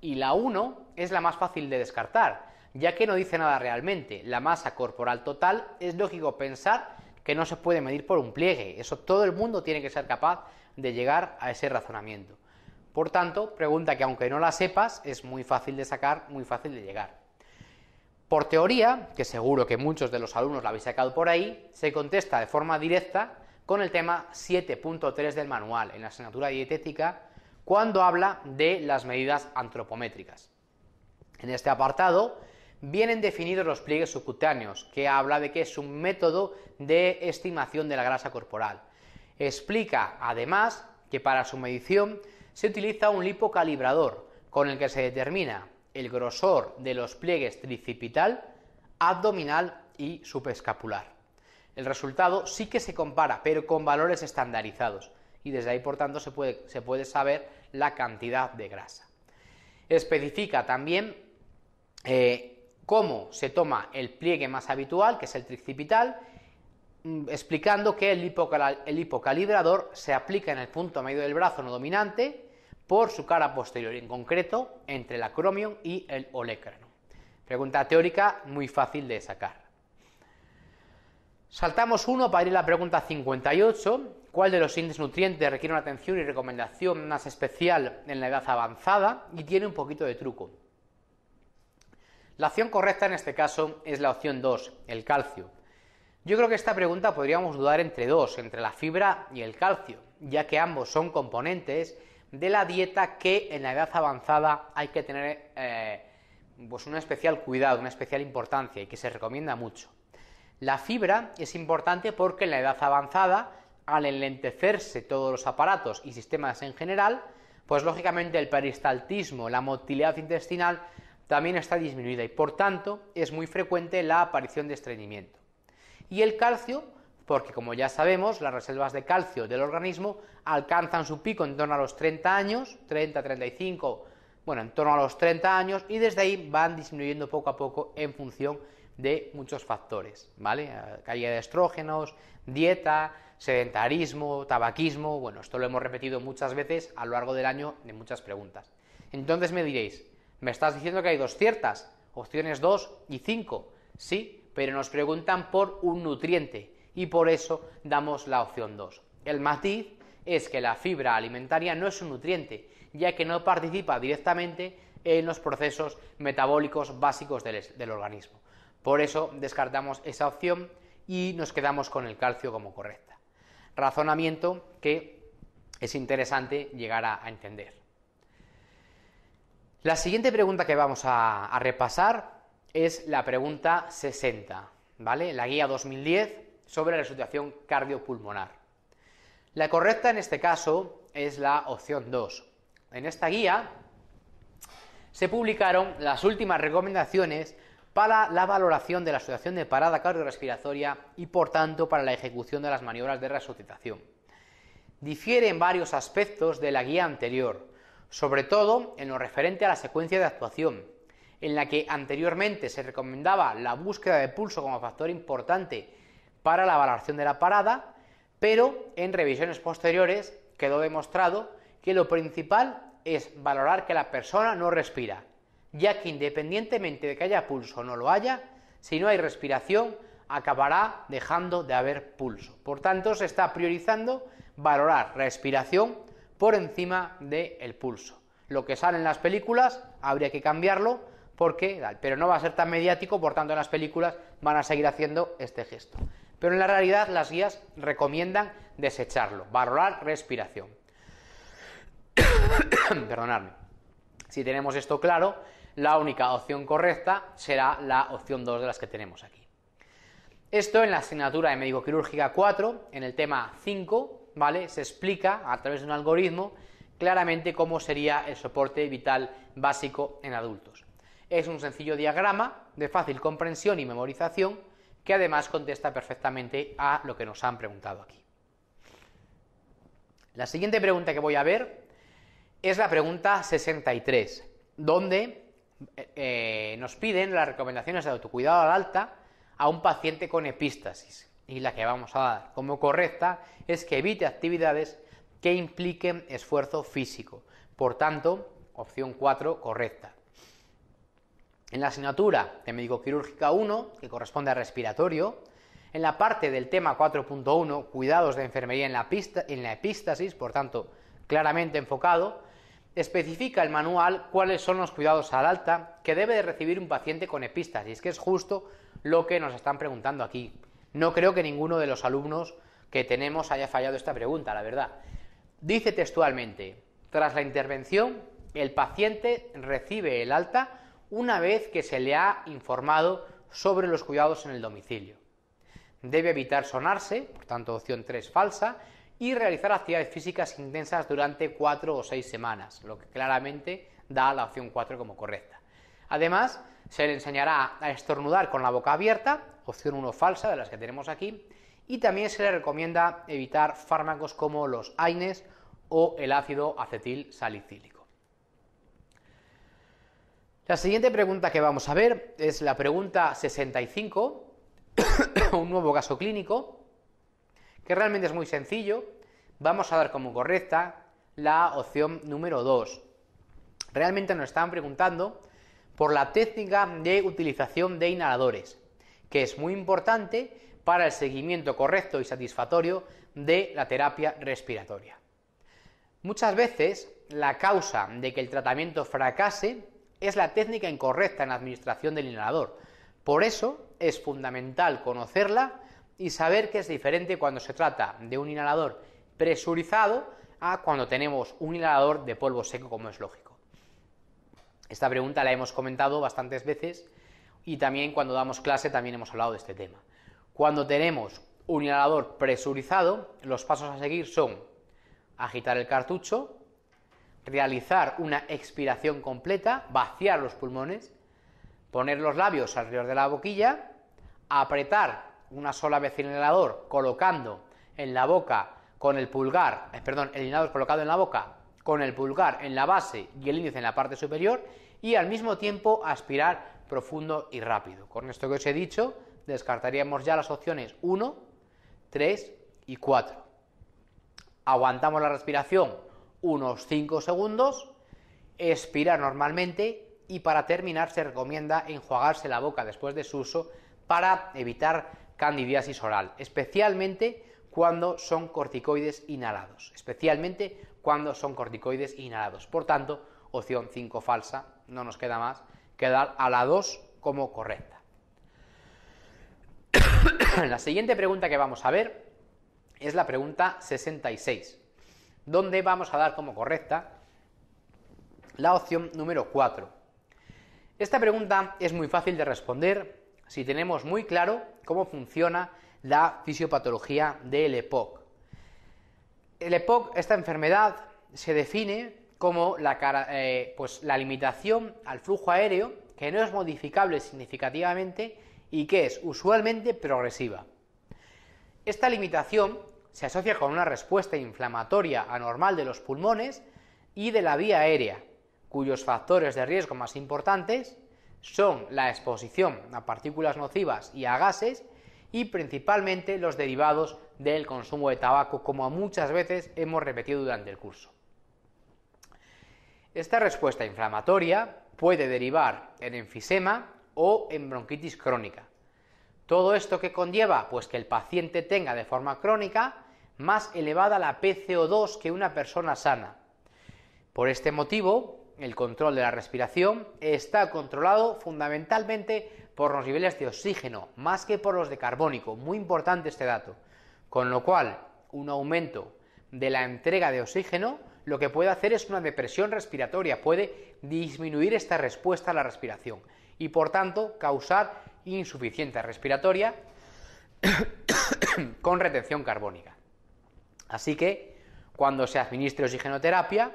Y la 1 es la más fácil de descartar, ya que no dice nada realmente. La masa corporal total es lógico pensar que no se puede medir por un pliegue. Eso todo el mundo tiene que ser capaz de llegar a ese razonamiento. Por tanto, pregunta que aunque no la sepas, es muy fácil de sacar, muy fácil de llegar. Por teoría, que seguro que muchos de los alumnos la habéis sacado por ahí, se contesta de forma directa con el tema 7.3 del manual en la asignatura dietética cuando habla de las medidas antropométricas. En este apartado vienen definidos los pliegues subcutáneos, que habla de que es un método de estimación de la grasa corporal. Explica, además, que para su medición se utiliza un lipocalibrador, con el que se determina el grosor de los pliegues tricipital, abdominal y subescapular. El resultado sí que se compara, pero con valores estandarizados, y desde ahí, por tanto, se puede, se puede saber la cantidad de grasa. Especifica también eh, cómo se toma el pliegue más habitual, que es el tricipital, mm, explicando que el, hipocalibrador se aplica en el punto medio del brazo no dominante por su cara posterior, en concreto entre el acromion y el olecrano. Pregunta teórica muy fácil de sacar. Saltamos uno para ir a la pregunta 58. ¿Cuál de los índices nutrientes requiere una atención y recomendación más especial en la edad avanzada? Y tiene un poquito de truco. La opción correcta en este caso es la opción 2, el calcio. Yo creo que esta pregunta podríamos dudar entre dos, entre la fibra y el calcio, ya que ambos son componentes de la dieta que en la edad avanzada hay que tener eh, pues un especial cuidado, una especial importancia y que se recomienda mucho. La fibra es importante porque en la edad avanzada, al enlentecerse todos los aparatos y sistemas en general, pues lógicamente el peristaltismo, la motilidad intestinal también está disminuida y por tanto es muy frecuente la aparición de estreñimiento. Y el calcio, porque como ya sabemos, las reservas de calcio del organismo alcanzan su pico en torno a los 30 años, 30, 35, bueno, en torno a los 30 años y desde ahí van disminuyendo poco a poco en función de muchos factores, ¿vale? Eh, caída de estrógenos, dieta, sedentarismo, tabaquismo, bueno, esto lo hemos repetido muchas veces a lo largo del año en muchas preguntas. Entonces me diréis, me estás diciendo que hay dos ciertas, opciones 2 y 5. Sí, pero nos preguntan por un nutriente y por eso damos la opción 2. El matiz es que la fibra alimentaria no es un nutriente, ya que no participa directamente en los procesos metabólicos básicos del, organismo. Por eso descartamos esa opción y nos quedamos con el calcio como correcta. Razonamiento que es interesante llegar a entender. La siguiente pregunta que vamos a, repasar es la pregunta 60, ¿vale? La guía 2010 sobre la resucitación cardiopulmonar. La correcta en este caso es la opción 2. En esta guía se publicaron las últimas recomendaciones para la valoración de la situación de parada cardiorrespiratoria y por tanto para la ejecución de las maniobras de resucitación. Difiere en varios aspectos de la guía anterior, sobre todo en lo referente a la secuencia de actuación, en la que anteriormente se recomendaba la búsqueda de pulso como factor importante para la valoración de la parada, pero en revisiones posteriores quedó demostrado que lo principal es valorar que la persona no respira, ya que independientemente de que haya pulso o no lo haya, si no hay respiración, acabará dejando de haber pulso. Por tanto, se está priorizando valorar respiración por encima del el pulso. Lo que sale en las películas habría que cambiarlo porque, pero no va a ser tan mediático, por tanto en las películas van a seguir haciendo este gesto. Pero en la realidad las guías recomiendan desecharlo, valorar respiración. (coughs) Perdonadme. Si tenemos esto claro, la única opción correcta será la opción 2 de las que tenemos aquí. Esto en la asignatura de médico quirúrgica 4, en el tema 5, se explica a través de un algoritmo claramente cómo sería el soporte vital básico en adultos. Es un sencillo diagrama de fácil comprensión y memorización que además contesta perfectamente a lo que nos han preguntado aquí. La siguiente pregunta que voy a ver es la pregunta 63, donde eh, eh, nos piden las recomendaciones de autocuidado al alta a un paciente con epístasis y la que vamos a dar como correcta es que evite actividades que impliquen esfuerzo físico. Por tanto, opción 4 correcta. En la asignatura de médico-quirúrgica 1, que corresponde a respiratorio, en la parte del tema 4.1, cuidados de enfermería en la, pista, en la epístasis, por tanto, claramente enfocado, especifica el manual cuáles son los cuidados al alta que debe de recibir un paciente con epístasis, que es justo lo que nos están preguntando aquí. No creo que ninguno de los alumnos que tenemos haya fallado esta pregunta, la verdad. Dice textualmente, tras la intervención, el paciente recibe el alta una vez que se le ha informado sobre los cuidados en el domicilio. Debe evitar sonarse, por tanto opción 3 falsa, y realizar actividades físicas intensas durante 4 o 6 semanas, lo que claramente da la opción 4 como correcta. Además, se le enseñará a estornudar con la boca abierta opción 1 falsa, de las que tenemos aquí, y también se le recomienda evitar fármacos como los AINES o el ácido acetil salicílico. La siguiente pregunta que vamos a ver es la pregunta 65, (coughs) un nuevo caso clínico, que realmente es muy sencillo. Vamos a dar como correcta la opción número 2. Realmente nos están preguntando por la técnica de utilización de inhaladores que es muy importante para el seguimiento correcto y satisfactorio de la terapia respiratoria. Muchas veces la causa de que el tratamiento fracase es la técnica incorrecta en la administración del inhalador. Por eso es fundamental conocerla y saber que es diferente cuando se trata de un inhalador presurizado a cuando tenemos un inhalador de polvo seco como es lógico. Esta pregunta la hemos comentado bastantes veces y también cuando damos clase también hemos hablado de este tema. Cuando tenemos un inhalador presurizado, los pasos a seguir son agitar el cartucho, realizar una expiración completa, vaciar los pulmones, poner los labios alrededor de la boquilla, apretar una sola vez el inhalador colocando en la boca con el pulgar, eh, perdón, el inhalador colocado en la boca con el pulgar en la base y el índice en la parte superior y al mismo tiempo aspirar profundo y rápido. Con esto que os he dicho, descartaríamos ya las opciones 1, 3 y 4. Aguantamos la respiración unos 5 segundos, expirar normalmente y para terminar se recomienda enjuagarse la boca después de su uso para evitar candidiasis oral, especialmente cuando son corticoides inhalados, especialmente cuando son corticoides inhalados. Por tanto, opción 5 falsa, no nos queda más dar a la 2 como correcta. (coughs) la siguiente pregunta que vamos a ver es la pregunta 66, donde vamos a dar como correcta la opción número 4. Esta pregunta es muy fácil de responder si tenemos muy claro cómo funciona la fisiopatología del EPOC. El EPOC, esta enfermedad, se define como eh, pues, la, limitación al flujo aéreo, que no es modificable significativamente y que es usualmente progresiva. Esta limitación se asocia con una respuesta inflamatoria anormal de los pulmones y de la vía aérea, cuyos factores de riesgo más importantes son la exposición a partículas nocivas y a gases y principalmente los derivados del consumo de tabaco, como muchas veces hemos repetido durante el curso. Esta respuesta inflamatoria puede derivar en enfisema o en bronquitis crónica. Todo esto que conlleva, pues que el paciente tenga de forma crónica más elevada la PCO2 que una persona sana. Por este motivo, el control de la respiración está controlado fundamentalmente por los niveles de oxígeno, más que por los de carbónico, muy importante este dato, con lo cual un aumento de la entrega de oxígeno lo que puede hacer es una depresión respiratoria, puede disminuir esta respuesta a la respiración y por tanto causar insuficiencia respiratoria (coughs) con retención carbónica. Así que cuando se administre oxigenoterapia,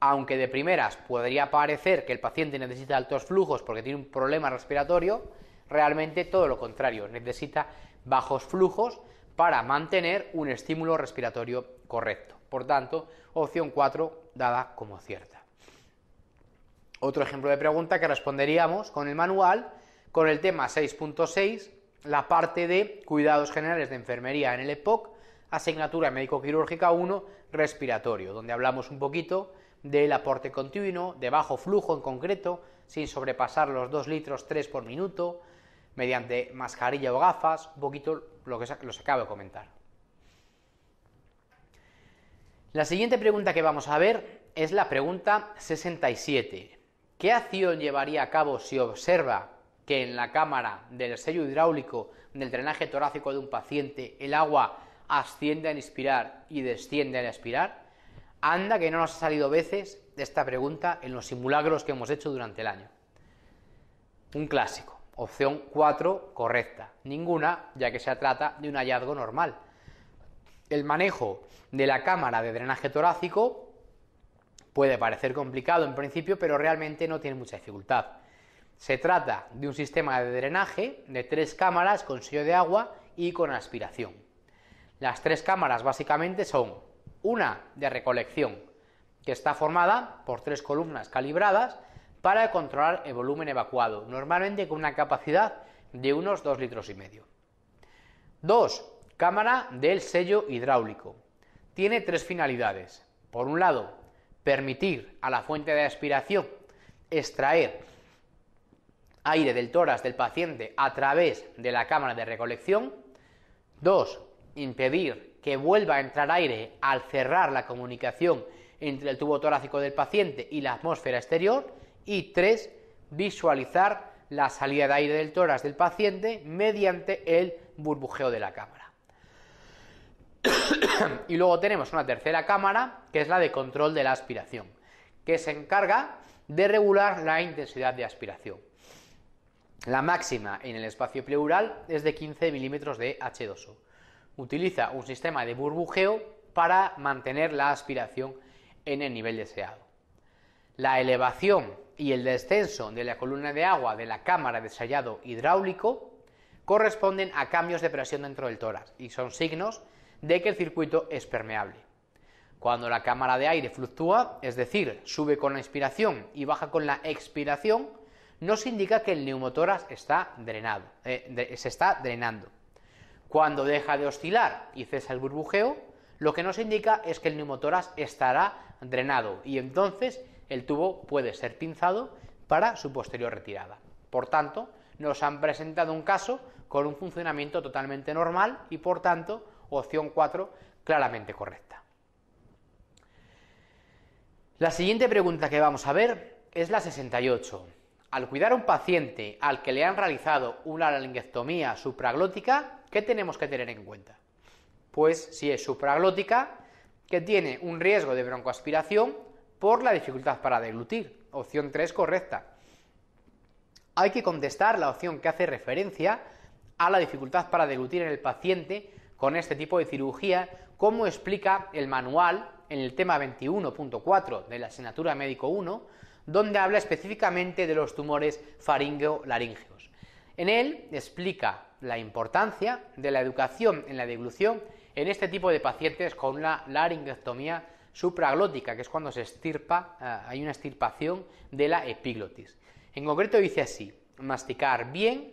aunque de primeras podría parecer que el paciente necesita altos flujos porque tiene un problema respiratorio, realmente todo lo contrario, necesita bajos flujos para mantener un estímulo respiratorio correcto. Por tanto, opción 4 dada como cierta. Otro ejemplo de pregunta que responderíamos con el manual, con el tema 6.6, la parte de cuidados generales de enfermería en el EPOC, asignatura médico-quirúrgica 1, respiratorio, donde hablamos un poquito del aporte continuo, de bajo flujo en concreto, sin sobrepasar los 2 litros 3 por minuto, mediante mascarilla o gafas, un poquito lo que los acabo de comentar. La siguiente pregunta que vamos a ver es la pregunta 67. ¿Qué acción llevaría a cabo si observa que en la cámara del sello hidráulico del drenaje torácico de un paciente el agua asciende al inspirar y desciende al expirar? Anda que no nos ha salido veces esta pregunta en los simulacros que hemos hecho durante el año. Un clásico. Opción 4, correcta. Ninguna, ya que se trata de un hallazgo normal. El manejo de la cámara de drenaje torácico puede parecer complicado en principio, pero realmente no tiene mucha dificultad. Se trata de un sistema de drenaje de tres cámaras con sello de agua y con aspiración. Las tres cámaras básicamente son una de recolección, que está formada por tres columnas calibradas para controlar el volumen evacuado, normalmente con una capacidad de unos 2 litros y medio. 2. Cámara del sello hidráulico. Tiene tres finalidades. Por un lado, permitir a la fuente de aspiración extraer aire del tórax del paciente a través de la cámara de recolección. 2. Impedir que vuelva a entrar aire al cerrar la comunicación entre el tubo torácico del paciente y la atmósfera exterior. Y tres, visualizar la salida de aire del tórax del paciente mediante el burbujeo de la cámara. (coughs) y luego tenemos una tercera cámara, que es la de control de la aspiración, que se encarga de regular la intensidad de aspiración. La máxima en el espacio pleural es de 15 milímetros de H2O. Utiliza un sistema de burbujeo para mantener la aspiración en el nivel deseado. La elevación y el descenso de la columna de agua de la cámara de sellado hidráulico corresponden a cambios de presión dentro del tórax y son signos de que el circuito es permeable. Cuando la cámara de aire fluctúa, es decir, sube con la inspiración y baja con la expiración, nos indica que el neumotórax está drenado, eh, se está drenando. Cuando deja de oscilar y cesa el burbujeo, lo que nos indica es que el neumotórax estará drenado y entonces el tubo puede ser pinzado para su posterior retirada. Por tanto, nos han presentado un caso con un funcionamiento totalmente normal y por tanto, opción 4 claramente correcta. La siguiente pregunta que vamos a ver es la 68. Al cuidar a un paciente al que le han realizado una laringectomía supraglótica, ¿qué tenemos que tener en cuenta? Pues si es supraglótica, que tiene un riesgo de broncoaspiración por la dificultad para deglutir. Opción 3 correcta. Hay que contestar la opción que hace referencia a la dificultad para deglutir en el paciente con este tipo de cirugía, como explica el manual en el tema 21.4 de la asignatura médico 1, donde habla específicamente de los tumores faringeo En él explica la importancia de la educación en la deglución en este tipo de pacientes con la laringectomía supraglótica, que es cuando se estirpa, eh, hay una estirpación de la epiglotis. En concreto dice así, masticar bien,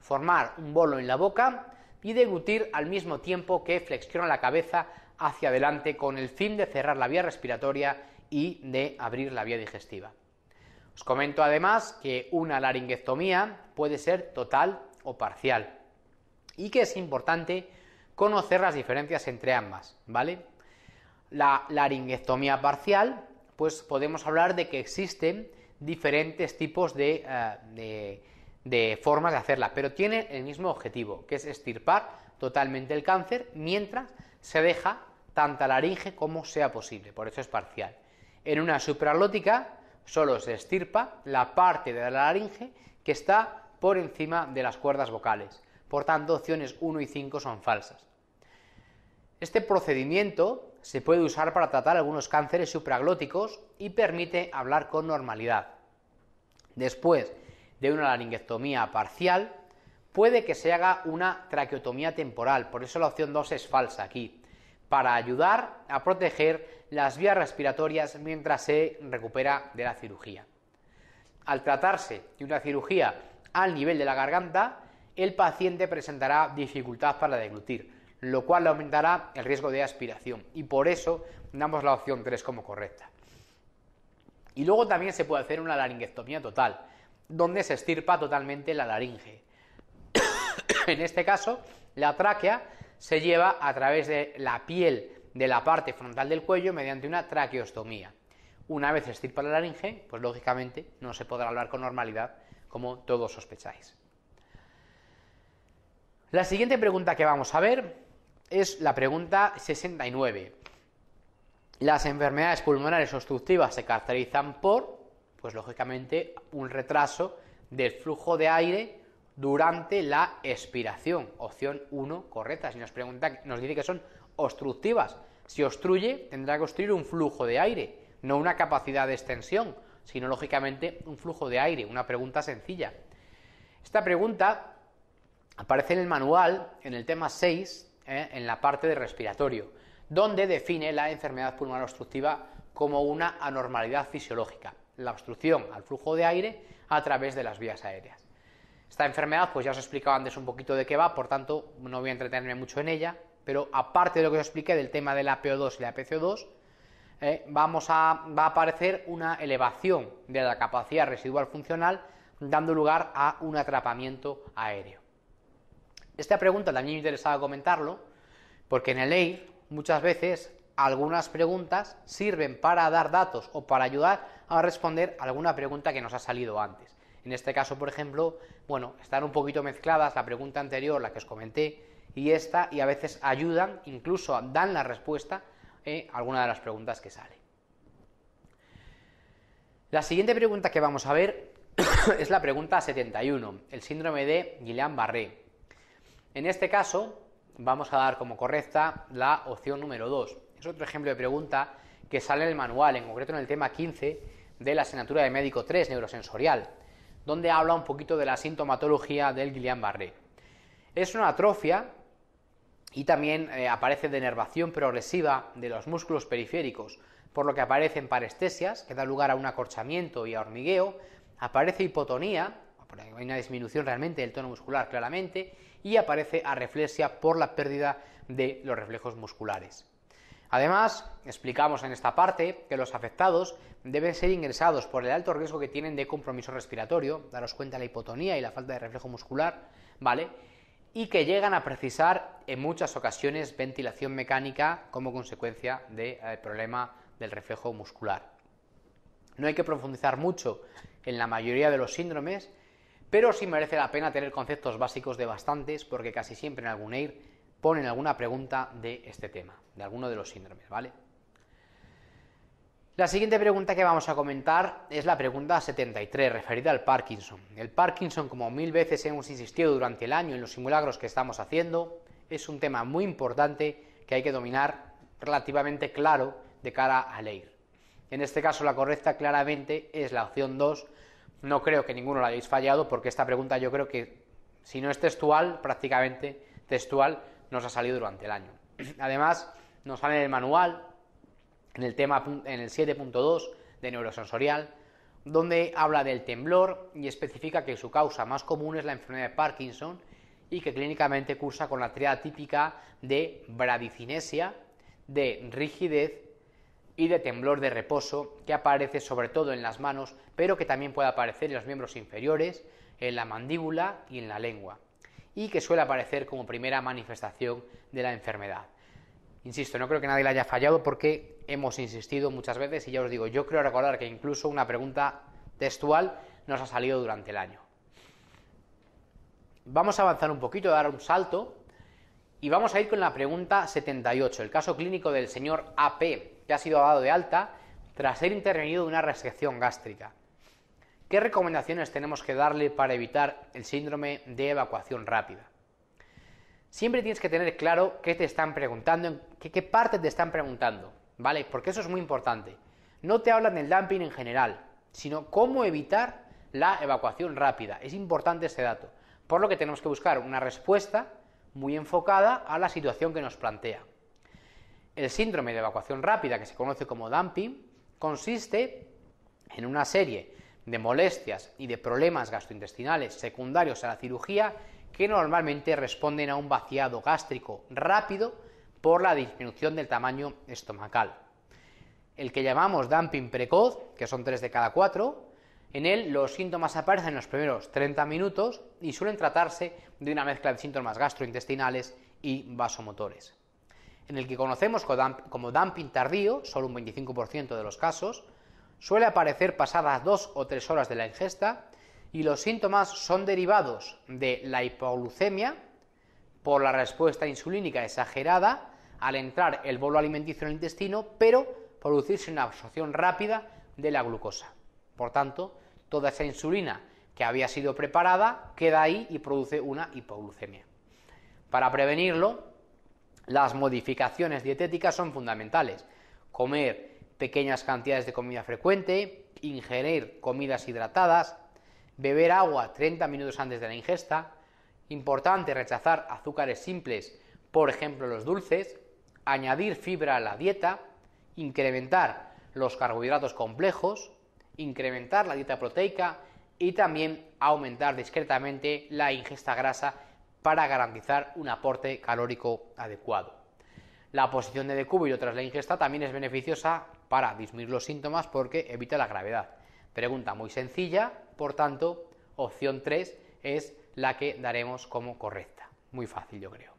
formar un bolo en la boca y deglutir al mismo tiempo que flexiona la cabeza hacia adelante con el fin de cerrar la vía respiratoria y de abrir la vía digestiva. Os comento además que una laringectomía puede ser total o parcial y que es importante conocer las diferencias entre ambas, ¿vale? la laringectomía parcial, pues podemos hablar de que existen diferentes tipos eh, de, formas de hacerla, pero tiene el mismo objetivo, que es estirpar totalmente el cáncer mientras se deja tanta laringe como sea posible, por eso es parcial. En una supralótica solo se estirpa la parte de la laringe que está por encima de las cuerdas vocales. Por tanto, opciones 1 y 5 son falsas. Este procedimiento se puede usar para tratar algunos cánceres supraglóticos y permite hablar con normalidad. Después de una laringectomía parcial, puede que se haga una traqueotomía temporal, por eso la opción 2 es falsa aquí, para ayudar a proteger las vías respiratorias mientras se recupera de la cirugía. Al tratarse de una cirugía al nivel de la garganta, el paciente presentará dificultad para deglutir lo cual aumentará el riesgo de aspiración y por eso damos la opción 3 como correcta. Y luego también se puede hacer una laringectomía total, donde se estirpa totalmente la laringe. (coughs) en este caso, la tráquea se lleva a través de la piel de la parte frontal del cuello mediante una traqueostomía. Una vez estirpa la laringe, pues lógicamente no se podrá hablar con normalidad, como todos sospecháis. La siguiente pregunta que vamos a ver es la pregunta 69. Las enfermedades pulmonares obstructivas se caracterizan por, pues lógicamente, un retraso del flujo de aire durante la expiración. Opción 1 correcta. Si nos pregunta, nos dice que son obstructivas. Si obstruye, tendrá que obstruir un flujo de aire, no una capacidad de extensión, sino lógicamente un flujo de aire. Una pregunta sencilla. Esta pregunta aparece en el manual, en el tema 6, ¿eh? en la parte de respiratorio, donde define la enfermedad pulmonar obstructiva como una anormalidad fisiológica, la obstrucción al flujo de aire a través de las vías aéreas. Esta enfermedad, pues ya os he explicado antes un poquito de qué va, por tanto, no voy a entretenerme mucho en ella, pero aparte de lo que os expliqué del tema de la PO2 y la PCO2, ¿eh? vamos a, va a aparecer una elevación de la capacidad residual funcional, dando lugar a un atrapamiento aéreo. Esta pregunta también me interesaba comentarlo, porque en el ley muchas veces algunas preguntas sirven para dar datos o para ayudar a responder alguna pregunta que nos ha salido antes. En este caso, por ejemplo, bueno, están un poquito mezcladas la pregunta anterior, la que os comenté, y esta, y a veces ayudan, incluso dan la respuesta eh, a alguna de las preguntas que sale. La siguiente pregunta que vamos a ver (coughs) es la pregunta 71, el síndrome de Guillain-Barré. En este caso, vamos a dar como correcta la opción número 2. Es otro ejemplo de pregunta que sale en el manual, en concreto en el tema 15 de la asignatura de médico 3, neurosensorial, donde habla un poquito de la sintomatología del Guillain-Barré. Es una atrofia y también eh, aparece denervación progresiva de los músculos periféricos, por lo que aparecen parestesias, que da lugar a un acorchamiento y a hormigueo, aparece hipotonía, hay una disminución realmente del tono muscular claramente, y aparece a reflexia por la pérdida de los reflejos musculares. Además, explicamos en esta parte que los afectados deben ser ingresados por el alto riesgo que tienen de compromiso respiratorio, daros cuenta de la hipotonía y la falta de reflejo muscular, ¿vale? Y que llegan a precisar en muchas ocasiones ventilación mecánica como consecuencia del eh, problema del reflejo muscular. No hay que profundizar mucho en la mayoría de los síndromes, pero sí merece la pena tener conceptos básicos de bastantes porque casi siempre en algún AIR ponen alguna pregunta de este tema, de alguno de los síndromes, ¿vale? La siguiente pregunta que vamos a comentar es la pregunta 73, referida al Parkinson. El Parkinson, como mil veces hemos insistido durante el año en los simulacros que estamos haciendo, es un tema muy importante que hay que dominar relativamente claro de cara al AIR. En este caso, la correcta claramente es la opción 2, no creo que ninguno la hayáis fallado porque esta pregunta yo creo que, si no es textual, prácticamente textual, nos ha salido durante el año. (clears throat) Además, nos sale en el manual, en el tema, en el 7.2 de neurosensorial, donde habla del temblor y especifica que su causa más común es la enfermedad de Parkinson y que clínicamente cursa con la triada típica de bradicinesia, de rigidez y de temblor de reposo que aparece sobre todo en las manos, pero que también puede aparecer en los miembros inferiores, en la mandíbula y en la lengua, y que suele aparecer como primera manifestación de la enfermedad. Insisto, no creo que nadie le haya fallado porque hemos insistido muchas veces y ya os digo, yo creo recordar que incluso una pregunta textual nos ha salido durante el año. Vamos a avanzar un poquito, a dar un salto y vamos a ir con la pregunta 78, el caso clínico del señor AP, ha sido dado de alta tras ser intervenido de una resección gástrica. ¿Qué recomendaciones tenemos que darle para evitar el síndrome de evacuación rápida? Siempre tienes que tener claro qué te están preguntando, qué, qué parte te están preguntando, ¿vale? Porque eso es muy importante. No te hablan del dumping en general, sino cómo evitar la evacuación rápida. Es importante ese dato. Por lo que tenemos que buscar una respuesta muy enfocada a la situación que nos plantea. El síndrome de evacuación rápida, que se conoce como dumping, consiste en una serie de molestias y de problemas gastrointestinales secundarios a la cirugía que normalmente responden a un vaciado gástrico rápido por la disminución del tamaño estomacal. El que llamamos dumping precoz, que son tres de cada cuatro, en él los síntomas aparecen en los primeros 30 minutos y suelen tratarse de una mezcla de síntomas gastrointestinales y vasomotores en el que conocemos como dumping tardío, solo un 25% de los casos, suele aparecer pasadas dos o tres horas de la ingesta y los síntomas son derivados de la hipoglucemia por la respuesta insulínica exagerada al entrar el bolo alimenticio en el intestino, pero producirse una absorción rápida de la glucosa. Por tanto, toda esa insulina que había sido preparada queda ahí y produce una hipoglucemia. Para prevenirlo, las modificaciones dietéticas son fundamentales. Comer pequeñas cantidades de comida frecuente, ingerir comidas hidratadas, beber agua 30 minutos antes de la ingesta, importante rechazar azúcares simples, por ejemplo los dulces, añadir fibra a la dieta, incrementar los carbohidratos complejos, incrementar la dieta proteica y también aumentar discretamente la ingesta grasa para garantizar un aporte calórico adecuado. La posición de decúbito tras la ingesta también es beneficiosa para disminuir los síntomas porque evita la gravedad. Pregunta muy sencilla, por tanto, opción 3 es la que daremos como correcta. Muy fácil, yo creo.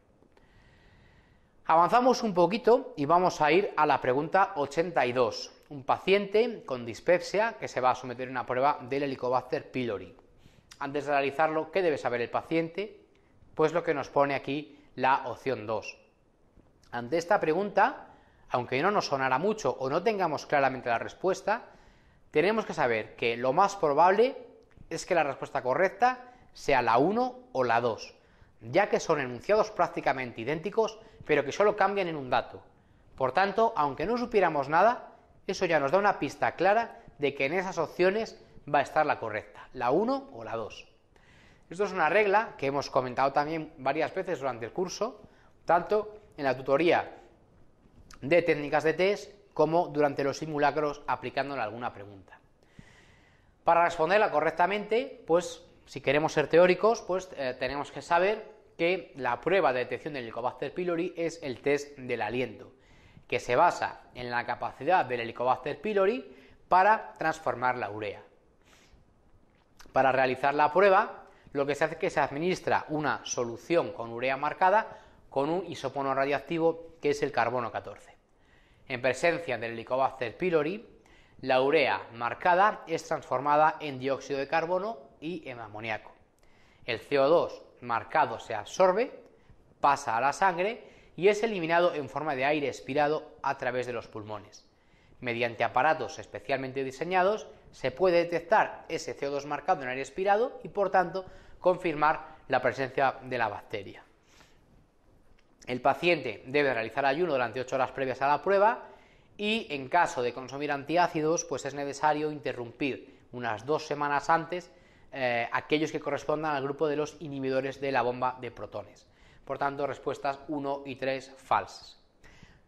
Avanzamos un poquito y vamos a ir a la pregunta 82. Un paciente con dispepsia que se va a someter a una prueba del Helicobacter pylori. Antes de realizarlo, ¿qué debe saber el paciente? Pues lo que nos pone aquí la opción 2. Ante esta pregunta, aunque no nos sonará mucho o no tengamos claramente la respuesta, tenemos que saber que lo más probable es que la respuesta correcta sea la 1 o la 2, ya que son enunciados prácticamente idénticos, pero que solo cambian en un dato. Por tanto, aunque no supiéramos nada, eso ya nos da una pista clara de que en esas opciones va a estar la correcta, la 1 o la 2. Esto es una regla que hemos comentado también varias veces durante el curso, tanto en la tutoría de técnicas de test como durante los simulacros aplicándole alguna pregunta. Para responderla correctamente, pues si queremos ser teóricos, pues eh, tenemos que saber que la prueba de detección del Helicobacter pylori es el test del aliento, que se basa en la capacidad del Helicobacter pylori para transformar la urea. Para realizar la prueba lo que se hace es que se administra una solución con urea marcada con un isopono radioactivo que es el carbono 14. En presencia del Helicobacter pylori, la urea marcada es transformada en dióxido de carbono y en amoníaco. El CO2 marcado se absorbe, pasa a la sangre y es eliminado en forma de aire expirado a través de los pulmones, mediante aparatos especialmente diseñados se puede detectar ese CO2 marcado en el aire expirado y por tanto confirmar la presencia de la bacteria. El paciente debe realizar ayuno durante 8 horas previas a la prueba y en caso de consumir antiácidos, pues es necesario interrumpir unas dos semanas antes eh, aquellos que correspondan al grupo de los inhibidores de la bomba de protones. Por tanto, respuestas 1 y 3 falsas.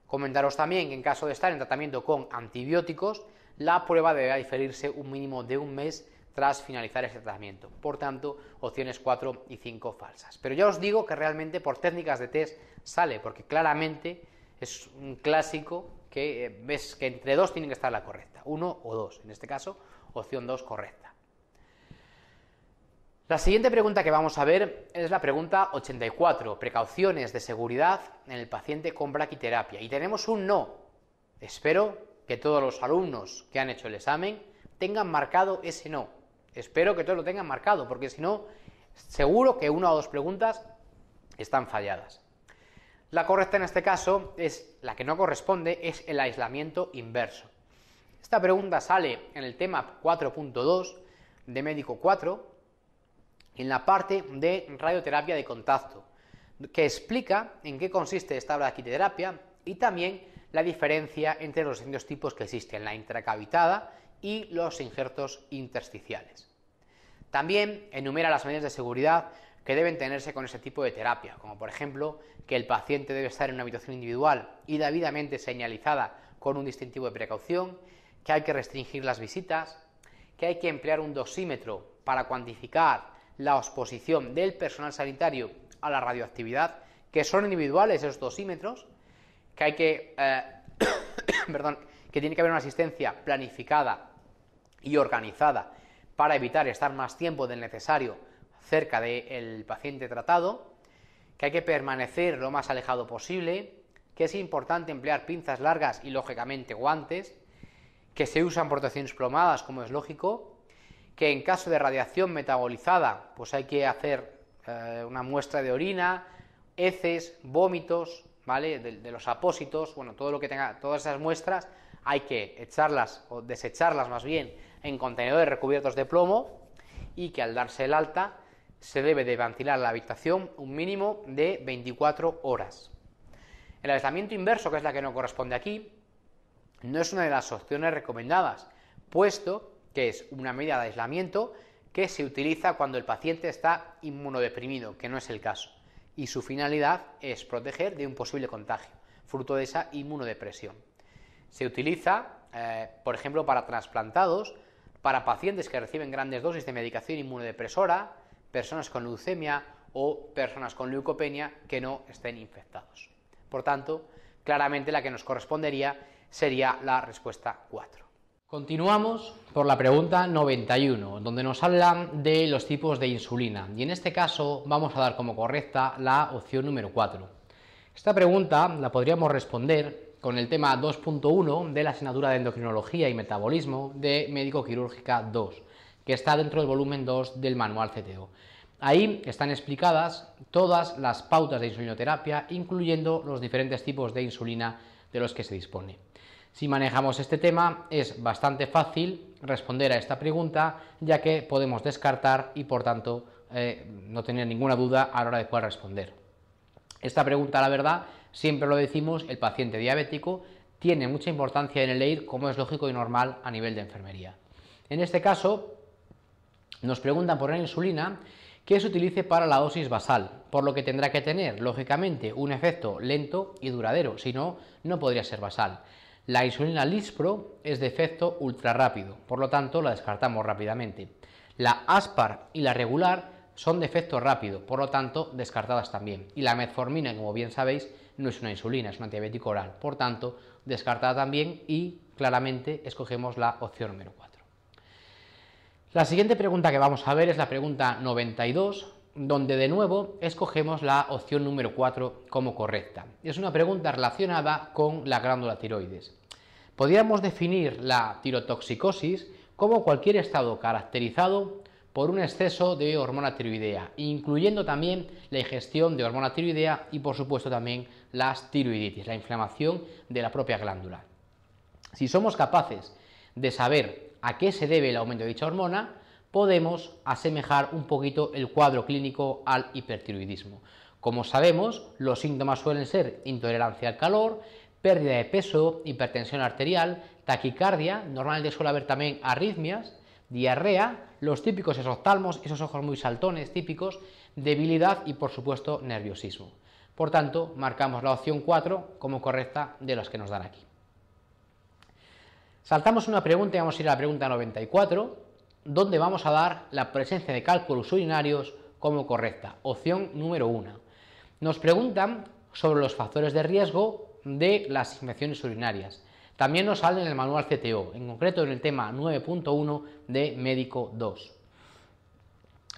Comentaros también que en caso de estar en tratamiento con antibióticos, la prueba deberá diferirse un mínimo de un mes tras finalizar ese tratamiento. Por tanto, opciones 4 y 5 falsas. Pero ya os digo que realmente por técnicas de test sale, porque claramente es un clásico que eh, ves que entre dos tienen que estar la correcta, uno o dos, en este caso, opción 2 correcta. La siguiente pregunta que vamos a ver es la pregunta 84, precauciones de seguridad en el paciente con braquiterapia. Y tenemos un no. Espero que todos los alumnos que han hecho el examen tengan marcado ese no. Espero que todos lo tengan marcado, porque si no, seguro que una o dos preguntas están falladas. La correcta en este caso es la que no corresponde, es el aislamiento inverso. Esta pregunta sale en el tema 4.2 de médico 4, en la parte de radioterapia de contacto, que explica en qué consiste esta braquiterapia y también la diferencia entre los distintos tipos que existen, la intracavitada y los injertos intersticiales. También enumera las medidas de seguridad que deben tenerse con ese tipo de terapia, como por ejemplo que el paciente debe estar en una habitación individual y debidamente señalizada con un distintivo de precaución, que hay que restringir las visitas, que hay que emplear un dosímetro para cuantificar la exposición del personal sanitario a la radioactividad, que son individuales esos dosímetros, que hay que, eh, (coughs) que tiene que haber una asistencia planificada y organizada para evitar estar más tiempo del necesario cerca del paciente tratado, que hay que permanecer lo más alejado posible, que es importante emplear pinzas largas y lógicamente guantes, que se usan protecciones plomadas como es lógico, que en caso de radiación metabolizada pues hay que hacer eh, una muestra de orina, heces, vómitos, ¿vale? De, los apósitos, bueno, todo lo que tenga, todas esas muestras hay que echarlas o desecharlas más bien en contenedores recubiertos de plomo y que al darse el alta se debe de ventilar la habitación un mínimo de 24 horas. El aislamiento inverso, que es la que no corresponde aquí, no es una de las opciones recomendadas, puesto que es una medida de aislamiento que se utiliza cuando el paciente está inmunodeprimido, que no es el caso y su finalidad es proteger de un posible contagio, fruto de esa inmunodepresión. Se utiliza, eh, por ejemplo, para trasplantados, para pacientes que reciben grandes dosis de medicación inmunodepresora, personas con leucemia o personas con leucopenia que no estén infectados. Por tanto, claramente la que nos correspondería sería la respuesta 4. Continuamos por la pregunta 91, donde nos hablan de los tipos de insulina y en este caso vamos a dar como correcta la opción número 4. Esta pregunta la podríamos responder con el tema 2.1 de la asignatura de endocrinología y metabolismo de médico quirúrgica 2, que está dentro del volumen 2 del manual CTO. Ahí están explicadas todas las pautas de insulinoterapia, incluyendo los diferentes tipos de insulina de los que se dispone. Si manejamos este tema, es bastante fácil responder a esta pregunta, ya que podemos descartar y por tanto eh, no tener ninguna duda a la hora de cuál responder. Esta pregunta, la verdad, siempre lo decimos, el paciente diabético tiene mucha importancia en el EIR, como es lógico y normal a nivel de enfermería. En este caso, nos preguntan por la insulina que se utilice para la dosis basal, por lo que tendrá que tener, lógicamente, un efecto lento y duradero, si no, no podría ser basal. La insulina Lispro es de efecto ultrarrápido, por lo tanto la descartamos rápidamente. La Aspar y la regular son de efecto rápido, por lo tanto descartadas también. Y la metformina, como bien sabéis, no es una insulina, es un antidiabético oral, por tanto descartada también y claramente escogemos la opción número 4. La siguiente pregunta que vamos a ver es la pregunta 92 donde de nuevo escogemos la opción número 4 como correcta. Es una pregunta relacionada con la glándula tiroides. Podríamos definir la tirotoxicosis como cualquier estado caracterizado por un exceso de hormona tiroidea, incluyendo también la ingestión de hormona tiroidea y por supuesto también las tiroiditis, la inflamación de la propia glándula. Si somos capaces de saber a qué se debe el aumento de dicha hormona, podemos asemejar un poquito el cuadro clínico al hipertiroidismo. Como sabemos, los síntomas suelen ser intolerancia al calor, pérdida de peso, hipertensión arterial, taquicardia, normalmente suele haber también arritmias, diarrea, los típicos exoftalmos, esos ojos muy saltones típicos, debilidad y por supuesto nerviosismo. Por tanto, marcamos la opción 4 como correcta de las que nos dan aquí. Saltamos una pregunta y vamos a ir a la pregunta 94 donde vamos a dar la presencia de cálculos urinarios como correcta, opción número 1. Nos preguntan sobre los factores de riesgo de las infecciones urinarias. También nos salen en el manual CTO, en concreto en el tema 9.1 de médico 2.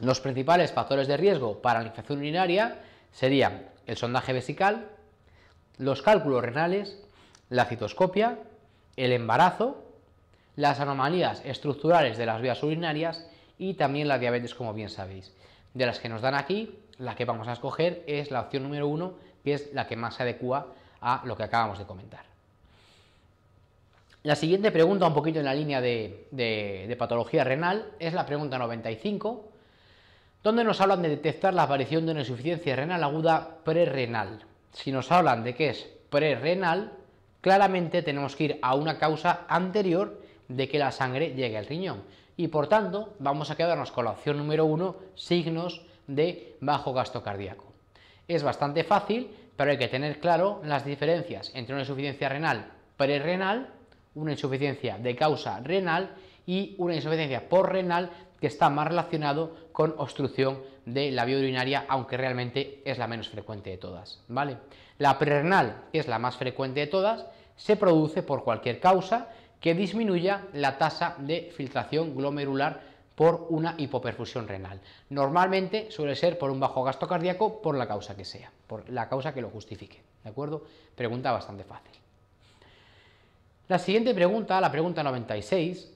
Los principales factores de riesgo para la infección urinaria serían el sondaje vesical, los cálculos renales, la citoscopia, el embarazo, las anomalías estructurales de las vías urinarias y también la diabetes, como bien sabéis. De las que nos dan aquí, la que vamos a escoger es la opción número 1, que es la que más se adecua a lo que acabamos de comentar. La siguiente pregunta, un poquito en la línea de, patología renal, es la pregunta 95, donde nos hablan de detectar la aparición de una insuficiencia renal aguda prerrenal. Si nos hablan de que es prerrenal, claramente tenemos que ir a una causa anterior de que la sangre llegue al riñón. Y por tanto, vamos a quedarnos con la opción número uno signos de bajo gasto cardíaco. Es bastante fácil, pero hay que tener claro las diferencias entre una insuficiencia renal prerrenal, una insuficiencia de causa renal y una insuficiencia porrenal que está más relacionado con obstrucción de la vía urinaria, aunque realmente es la menos frecuente de todas, ¿vale? La prerrenal, que es la más frecuente de todas, se produce por cualquier causa que disminuya la tasa de filtración glomerular por una hipoperfusión renal. Normalmente suele ser por un bajo gasto cardíaco por la causa que sea, por la causa que lo justifique. ¿De acuerdo? Pregunta bastante fácil. La siguiente pregunta, la pregunta 96,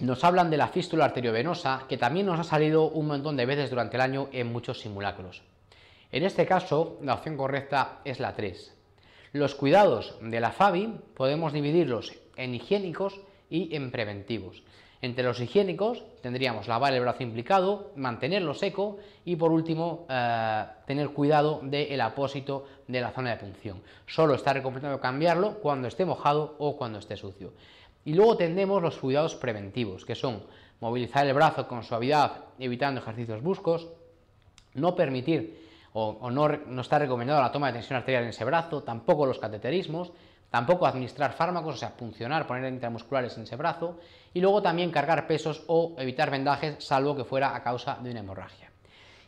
nos hablan de la fístula arteriovenosa, que también nos ha salido un montón de veces durante el año en muchos simulacros. En este caso, la opción correcta es la 3. Los cuidados de la FABI podemos dividirlos en higiénicos y en preventivos. Entre los higiénicos tendríamos lavar el brazo implicado, mantenerlo seco y por último eh, tener cuidado del apósito de la zona de punción. Solo está recomendado cambiarlo cuando esté mojado o cuando esté sucio. Y luego tendemos los cuidados preventivos, que son movilizar el brazo con suavidad, evitando ejercicios bruscos, no permitir o, no, no, está recomendado la toma de tensión arterial en ese brazo, tampoco los cateterismos, Tampoco administrar fármacos, o sea, funcionar poner intramusculares en ese brazo. Y luego también cargar pesos o evitar vendajes, salvo que fuera a causa de una hemorragia.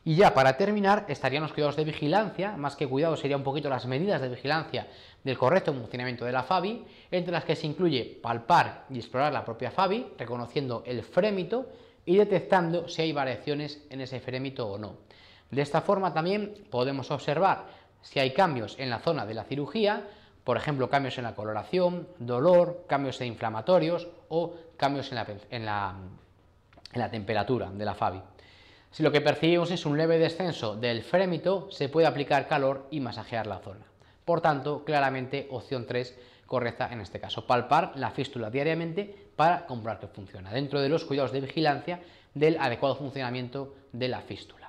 Y ya para terminar estarían los cuidados de vigilancia, más que cuidados serían un poquito las medidas de vigilancia del correcto funcionamiento de la FABI, entre las que se incluye palpar y explorar la propia FABI, reconociendo el frémito y detectando si hay variaciones en ese frémito o no. De esta forma también podemos observar si hay cambios en la zona de la cirugía por ejemplo, cambios en la coloración, dolor, cambios en inflamatorios o cambios en la, temperatura de la FABI. Si lo que percibimos es un leve descenso del frémito, se puede aplicar calor y masajear la zona. Por tanto, claramente opción 3 correcta en este caso, palpar la fístula diariamente para comprobar que funciona, dentro de los cuidados de vigilancia del adecuado funcionamiento de la fístula.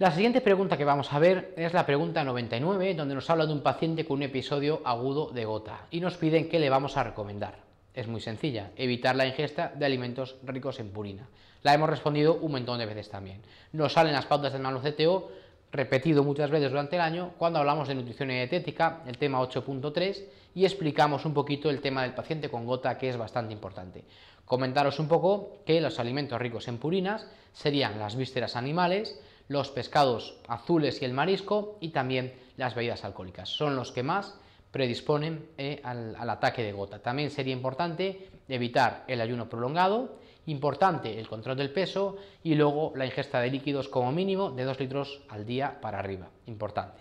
La siguiente pregunta que vamos a ver es la pregunta 99, donde nos habla de un paciente con un episodio agudo de gota y nos piden qué le vamos a recomendar. Es muy sencilla, evitar la ingesta de alimentos ricos en purina. La hemos respondido un montón de veces también. Nos salen las pautas del manual CTO, repetido muchas veces durante el año, cuando hablamos de nutrición dietética, el tema 8.3, y explicamos un poquito el tema del paciente con gota, que es bastante importante. Comentaros un poco que los alimentos ricos en purinas serían las vísceras animales, los pescados azules y el marisco y también las bebidas alcohólicas. Son los que más predisponen eh, al, ataque de gota. También sería importante evitar el ayuno prolongado, importante el control del peso y luego la ingesta de líquidos como mínimo de 2 litros al día para arriba. Importante.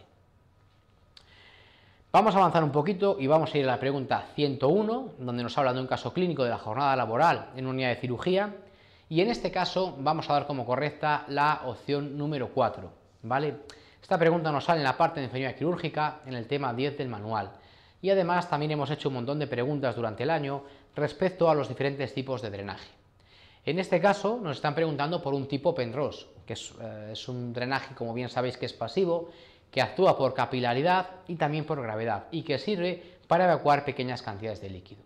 Vamos a avanzar un poquito y vamos a ir a la pregunta 101, donde nos habla de un caso clínico de la jornada laboral en una unidad de cirugía y en este caso vamos a dar como correcta la opción número 4, ¿vale? Esta pregunta nos sale en la parte de enfermería quirúrgica, en el tema 10 del manual. Y además también hemos hecho un montón de preguntas durante el año respecto a los diferentes tipos de drenaje. En este caso nos están preguntando por un tipo Penrose, que es eh, un drenaje, como bien sabéis, que es pasivo, que actúa por capilaridad y también por gravedad, y que sirve para evacuar pequeñas cantidades de líquido.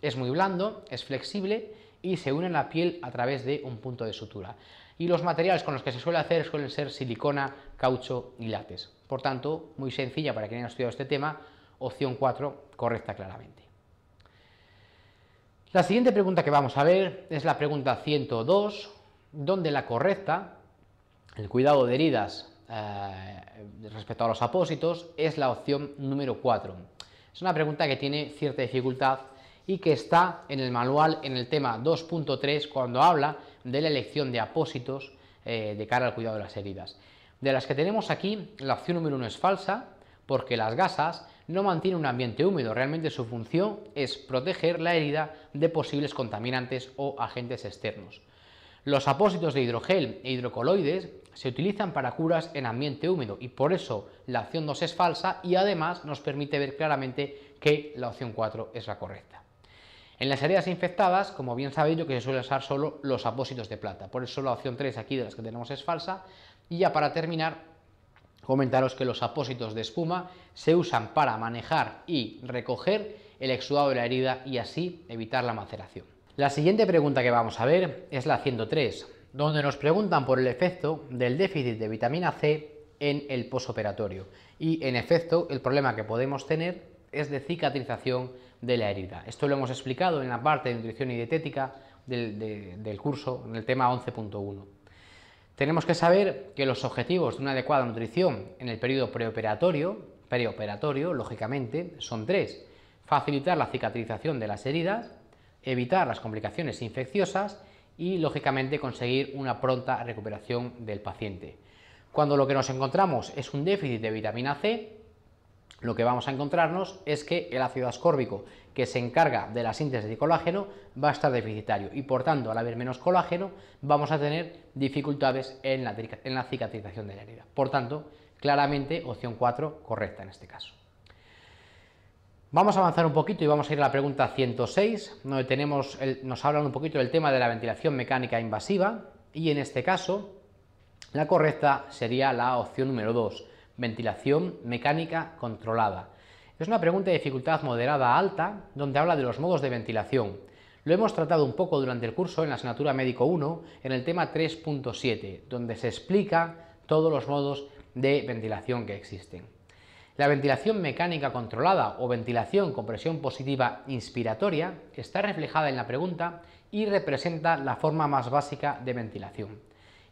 Es muy blando, es flexible y se unen la piel a través de un punto de sutura. Y los materiales con los que se suele hacer suelen ser silicona, caucho y látex. Por tanto, muy sencilla para quien haya estudiado este tema, opción 4 correcta claramente. La siguiente pregunta que vamos a ver es la pregunta 102, donde la correcta, el cuidado de heridas eh, respecto a los apósitos, es la opción número 4. Es una pregunta que tiene cierta dificultad y que está en el manual en el tema 2.3 cuando habla de la elección de apósitos eh, de cara al cuidado de las heridas. De las que tenemos aquí, la opción número 1 es falsa porque las gasas no mantienen un ambiente húmedo, realmente su función es proteger la herida de posibles contaminantes o agentes externos. Los apósitos de hidrogel e hidrocoloides se utilizan para curas en ambiente húmedo y por eso la opción 2 es falsa y además nos permite ver claramente que la opción 4 es la correcta. En las áreas infectadas, como bien sabéis, que se suele usar solo los apósitos de plata. Por eso la opción 3 aquí de las que tenemos es falsa. Y ya para terminar, comentaros que los apósitos de espuma se usan para manejar y recoger el exudado de la herida y así evitar la maceración. La siguiente pregunta que vamos a ver es la 103, donde nos preguntan por el efecto del déficit de vitamina C en el posoperatorio. Y en efecto, el problema que podemos tener es de cicatrización de la herida. Esto lo hemos explicado en la parte de nutrición y dietética del, curso, en el tema 11.1. Tenemos que saber que los objetivos de una adecuada nutrición en el periodo preoperatorio, preoperatorio, lógicamente, son tres. Facilitar la cicatrización de las heridas, evitar las complicaciones infecciosas y, lógicamente, conseguir una pronta recuperación del paciente. Cuando lo que nos encontramos es un déficit de vitamina C, lo que vamos a encontrarnos es que el ácido ascórbico que se encarga de la síntesis de colágeno va a estar deficitario y por tanto al haber menos colágeno vamos a tener dificultades en la, cicatrización de la herida. Por tanto, claramente opción 4 correcta en este caso. Vamos a avanzar un poquito y vamos a ir a la pregunta 106, donde tenemos nos hablan un poquito del tema de la ventilación mecánica invasiva y en este caso la correcta sería la opción número 2, ventilación mecánica controlada. Es una pregunta de dificultad moderada a alta donde habla de los modos de ventilación. Lo hemos tratado un poco durante el curso en la asignatura médico 1 en el tema 3.7, donde se explica todos los modos de ventilación que existen. La ventilación mecánica controlada o ventilación con presión positiva inspiratoria está reflejada en la pregunta y representa la forma más básica de ventilación.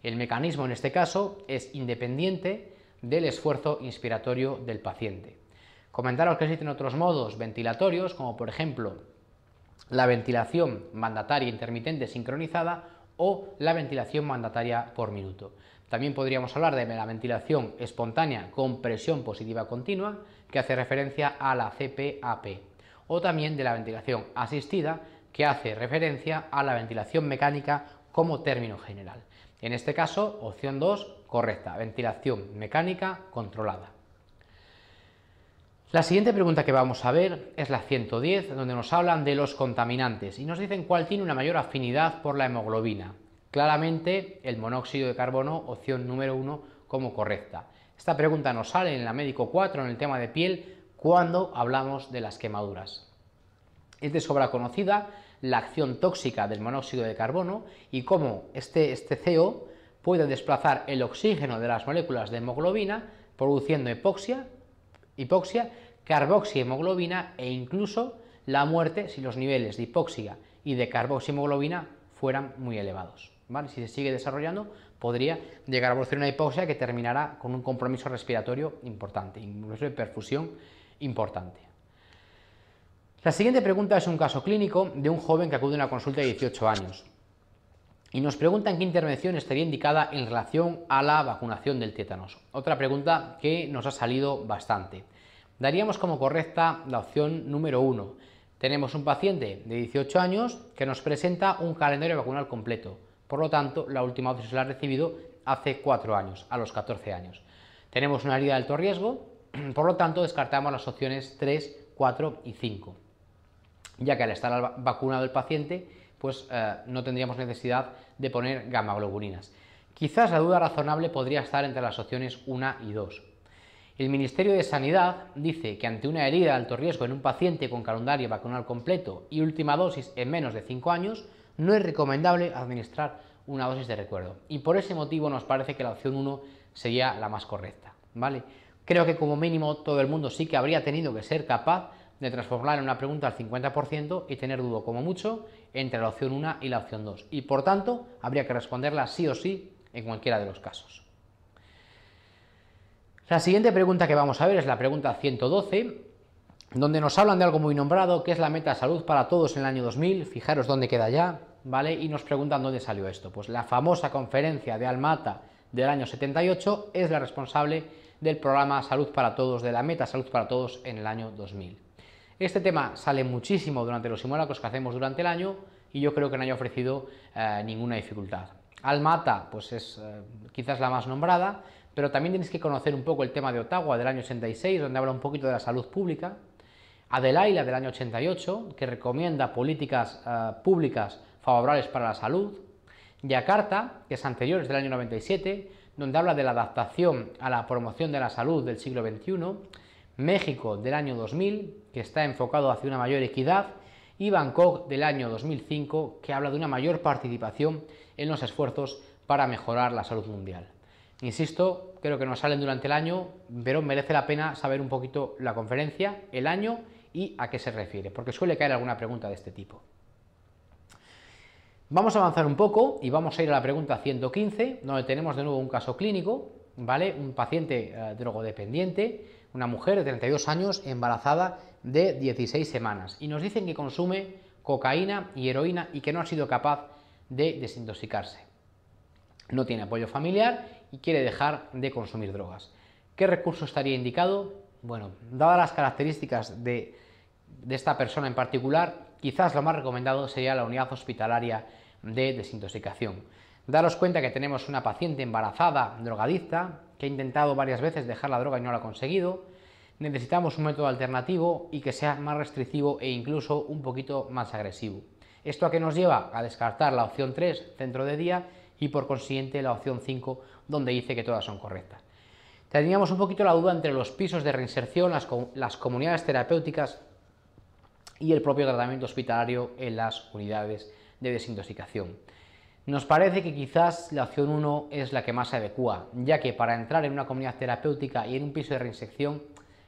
El mecanismo en este caso es independiente del esfuerzo inspiratorio del paciente. Comentaros que existen otros modos ventilatorios, como por ejemplo la ventilación mandataria intermitente sincronizada o la ventilación mandataria por minuto. También podríamos hablar de la ventilación espontánea con presión positiva continua, que hace referencia a la CPAP, o también de la ventilación asistida, que hace referencia a la ventilación mecánica como término general. En este caso, opción 2, correcta, ventilación mecánica controlada. La siguiente pregunta que vamos a ver es la 110, donde nos hablan de los contaminantes y nos dicen cuál tiene una mayor afinidad por la hemoglobina. Claramente el monóxido de carbono, opción número uno como correcta. Esta pregunta nos sale en la médico 4 en el tema de piel cuando hablamos de las quemaduras. Es de sobra conocida la acción tóxica del monóxido de carbono y cómo este, este CO puede desplazar el oxígeno de las moléculas de hemoglobina, produciendo hipoxia, hipoxia hemoglobina e incluso la muerte si los niveles de hipoxia y de hemoglobina fueran muy elevados. Si se sigue desarrollando, podría llegar a producir una hipoxia que terminará con un compromiso respiratorio importante, incluso de perfusión importante. La siguiente pregunta es un caso clínico de un joven que acude a una consulta de 18 años y nos preguntan qué intervención estaría indicada en relación a la vacunación del tétanos. Otra pregunta que nos ha salido bastante. Daríamos como correcta la opción número 1. Tenemos un paciente de 18 años que nos presenta un calendario vacunal completo. Por lo tanto, la última dosis la ha recibido hace 4 años, a los 14 años. Tenemos una herida de alto riesgo, (clears throat) por lo tanto, descartamos las opciones 3, 4 y 5. Ya que al estar vacunado el paciente, pues eh, no tendríamos necesidad de poner globulinas. Quizás la duda razonable podría estar entre las opciones 1 y 2. El Ministerio de Sanidad dice que ante una herida de alto riesgo en un paciente con calendario vacunal completo y última dosis en menos de 5 años, no es recomendable administrar una dosis de recuerdo. Y por ese motivo nos parece que la opción 1 sería la más correcta. ¿vale? Creo que como mínimo todo el mundo sí que habría tenido que ser capaz de transformar en una pregunta al 50% y tener dudo como mucho entre la opción 1 y la opción 2. Y por tanto, habría que responderla sí o sí en cualquiera de los casos. La siguiente pregunta que vamos a ver es la pregunta 112, donde nos hablan de algo muy nombrado, que es la meta salud para todos en el año 2000, fijaros dónde queda ya, ¿vale? Y nos preguntan dónde salió esto. Pues la famosa conferencia de Almata del año 78 es la responsable del programa Salud para Todos, de la meta Salud para Todos en el año 2000. Este tema sale muchísimo durante los simulacros que hacemos durante el año y yo creo que no haya ofrecido eh, ninguna dificultad. Almata, pues es eh, quizás la más nombrada, pero también tienes que conocer un poco el tema de Ottawa del año 86, donde habla un poquito de la salud pública, Adelaida del año 88, que recomienda políticas eh, públicas favorables para la salud, Yakarta, que es anterior, es del año 97, donde habla de la adaptación a la promoción de la salud del siglo XXI, México del año 2000, que está enfocado hacia una mayor equidad, y Bangkok del año 2005, que habla de una mayor participación en los esfuerzos para mejorar la salud mundial. Insisto, creo que no salen durante el año, pero merece la pena saber un poquito la conferencia, el año y a qué se refiere, porque suele caer alguna pregunta de este tipo. Vamos a avanzar un poco y vamos a ir a la pregunta 115, donde tenemos de nuevo un caso clínico, ¿vale? Un paciente eh, drogodependiente una mujer de 32 años embarazada de 16 semanas y nos dicen que consume cocaína y heroína y que no ha sido capaz de desintoxicarse. No tiene apoyo familiar y quiere dejar de consumir drogas. ¿Qué recurso estaría indicado? Bueno, dadas las características de, esta persona en particular, quizás lo más recomendado sería la unidad hospitalaria de desintoxicación. Daros cuenta que tenemos una paciente embarazada, drogadicta, que ha intentado varias veces dejar la droga y no la ha conseguido. Necesitamos un método alternativo y que sea más restrictivo e incluso un poquito más agresivo. ¿Esto a que nos lleva? A descartar la opción 3, centro de día, y por consiguiente la opción 5, donde dice que todas son correctas. Teníamos un poquito la duda entre los pisos de reinserción, las comunidades terapéuticas y el propio tratamiento hospitalario en las unidades de desintoxicación. Nos parece que quizás la opción 1 es la que más se adecua, ya que para entrar en una comunidad terapéutica y en un piso de reinsección,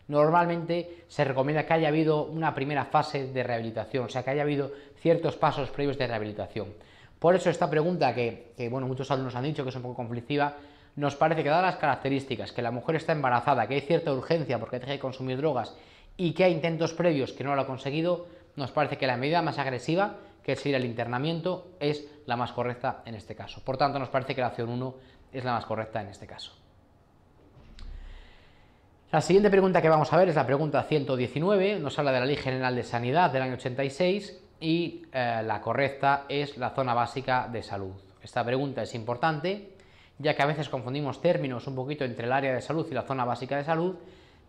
normalmente se recomienda que haya habido una primera fase de rehabilitación, o sea, que haya habido ciertos pasos previos de rehabilitación. Por eso esta pregunta, que, bueno, muchos alumnos han dicho que es un poco conflictiva, nos parece que dadas las características, que la mujer está embarazada, que hay cierta urgencia porque deja de consumir drogas y que hay intentos previos que no lo ha conseguido, nos parece que la medida más agresiva que es ir al internamiento, es la más correcta en este caso. Por tanto, nos parece que la opción 1 es la más correcta en este caso. La siguiente pregunta que vamos a ver es la pregunta 119, nos habla de la Ley General de Sanidad del año 86 y eh, la correcta es la zona básica de salud. Esta pregunta es importante ya que a veces confundimos términos un poquito entre el área de salud y la zona básica de salud,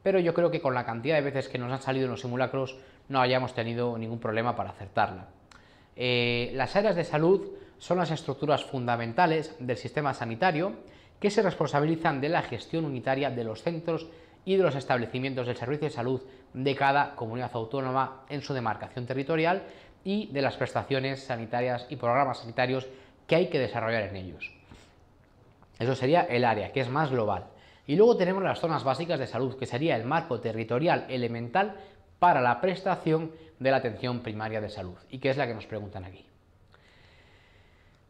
pero yo creo que con la cantidad de veces que nos han salido en los simulacros no hayamos tenido ningún problema para acertarla. Eh, las áreas de salud son las estructuras fundamentales del sistema sanitario que se responsabilizan de la gestión unitaria de los centros y de los establecimientos del servicio de salud de cada comunidad autónoma en su demarcación territorial y de las prestaciones sanitarias y programas sanitarios que hay que desarrollar en ellos. Eso sería el área, que es más global. Y luego tenemos las zonas básicas de salud, que sería el marco territorial elemental para la prestación de la atención primaria de salud, y que es la que nos preguntan aquí.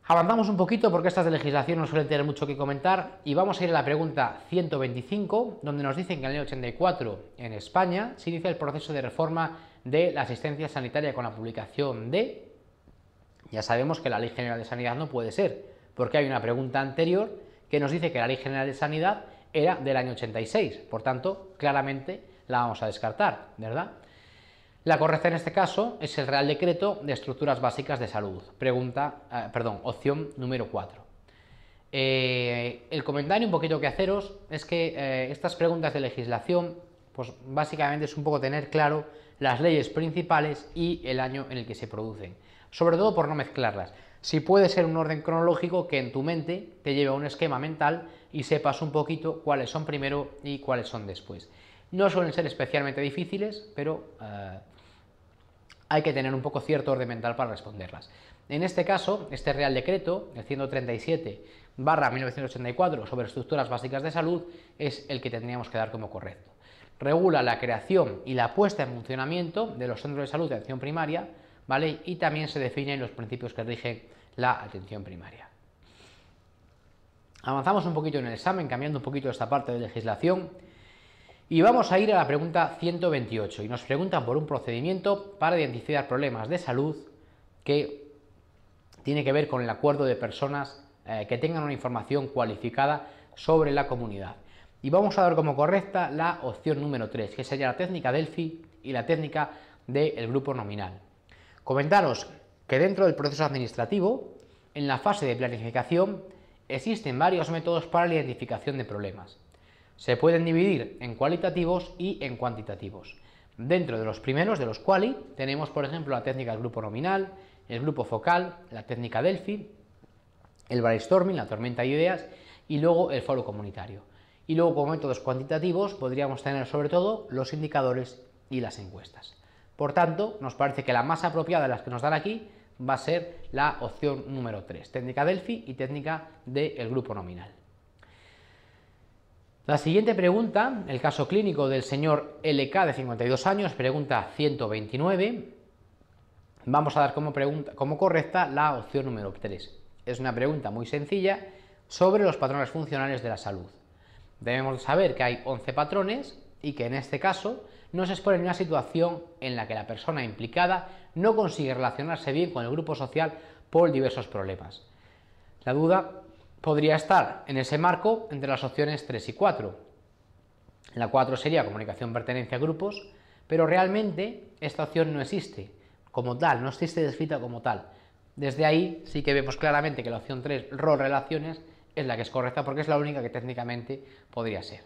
Avanzamos un poquito porque estas de legislación no suelen tener mucho que comentar y vamos a ir a la pregunta 125, donde nos dicen que en el año 84 en España se inicia el proceso de reforma de la asistencia sanitaria con la publicación de... Ya sabemos que la Ley General de Sanidad no puede ser, porque hay una pregunta anterior que nos dice que la Ley General de Sanidad era del año 86, por tanto, claramente la vamos a descartar, ¿verdad? La correcta en este caso es el Real Decreto de Estructuras Básicas de Salud. Pregunta, eh, perdón, opción número 4. Eh, el comentario un poquito que haceros es que eh, estas preguntas de legislación, pues básicamente es un poco tener claro las leyes principales y el año en el que se producen. Sobre todo por no mezclarlas. Si puede ser un orden cronológico que en tu mente te lleve a un esquema mental y sepas un poquito cuáles son primero y cuáles son después. No suelen ser especialmente difíciles, pero eh, hay que tener un poco cierto orden mental para responderlas. En este caso, este Real Decreto, el 137 1984 sobre estructuras básicas de salud, es el que tendríamos que dar como correcto. Regula la creación y la puesta en funcionamiento de los centros de salud de atención primaria, ¿vale? Y también se definen los principios que rigen la atención primaria. Avanzamos un poquito en el examen, cambiando un poquito esta parte de legislación. Y vamos a ir a la pregunta 128 y nos preguntan por un procedimiento para identificar problemas de salud que tiene que ver con el acuerdo de personas eh, que tengan una información cualificada sobre la comunidad. Y vamos a dar como correcta la opción número 3, que sería la técnica Delphi y la técnica del grupo nominal. Comentaros que dentro del proceso administrativo, en la fase de planificación, existen varios métodos para la identificación de problemas se pueden dividir en cualitativos y en cuantitativos. Dentro de los primeros, de los quali, tenemos por ejemplo la técnica del grupo nominal, el grupo focal, la técnica Delphi, el brainstorming, la tormenta de ideas y luego el foro comunitario. Y luego con métodos cuantitativos podríamos tener sobre todo los indicadores y las encuestas. Por tanto, nos parece que la más apropiada de las que nos dan aquí va a ser la opción número 3, técnica Delphi y técnica del grupo nominal. La siguiente pregunta, el caso clínico del señor LK de 52 años, pregunta 129. Vamos a dar como, pregunta, como correcta la opción número 3. Es una pregunta muy sencilla sobre los patrones funcionales de la salud. Debemos saber que hay 11 patrones y que en este caso nos expone en una situación en la que la persona implicada no consigue relacionarse bien con el grupo social por diversos problemas. La duda podría estar en ese marco entre las opciones 3 y 4. La 4 sería comunicación pertenencia a grupos, pero realmente esta opción no existe como tal, no existe descrita como tal. Desde ahí sí que vemos claramente que la opción 3, rol relaciones, es la que es correcta porque es la única que técnicamente podría ser.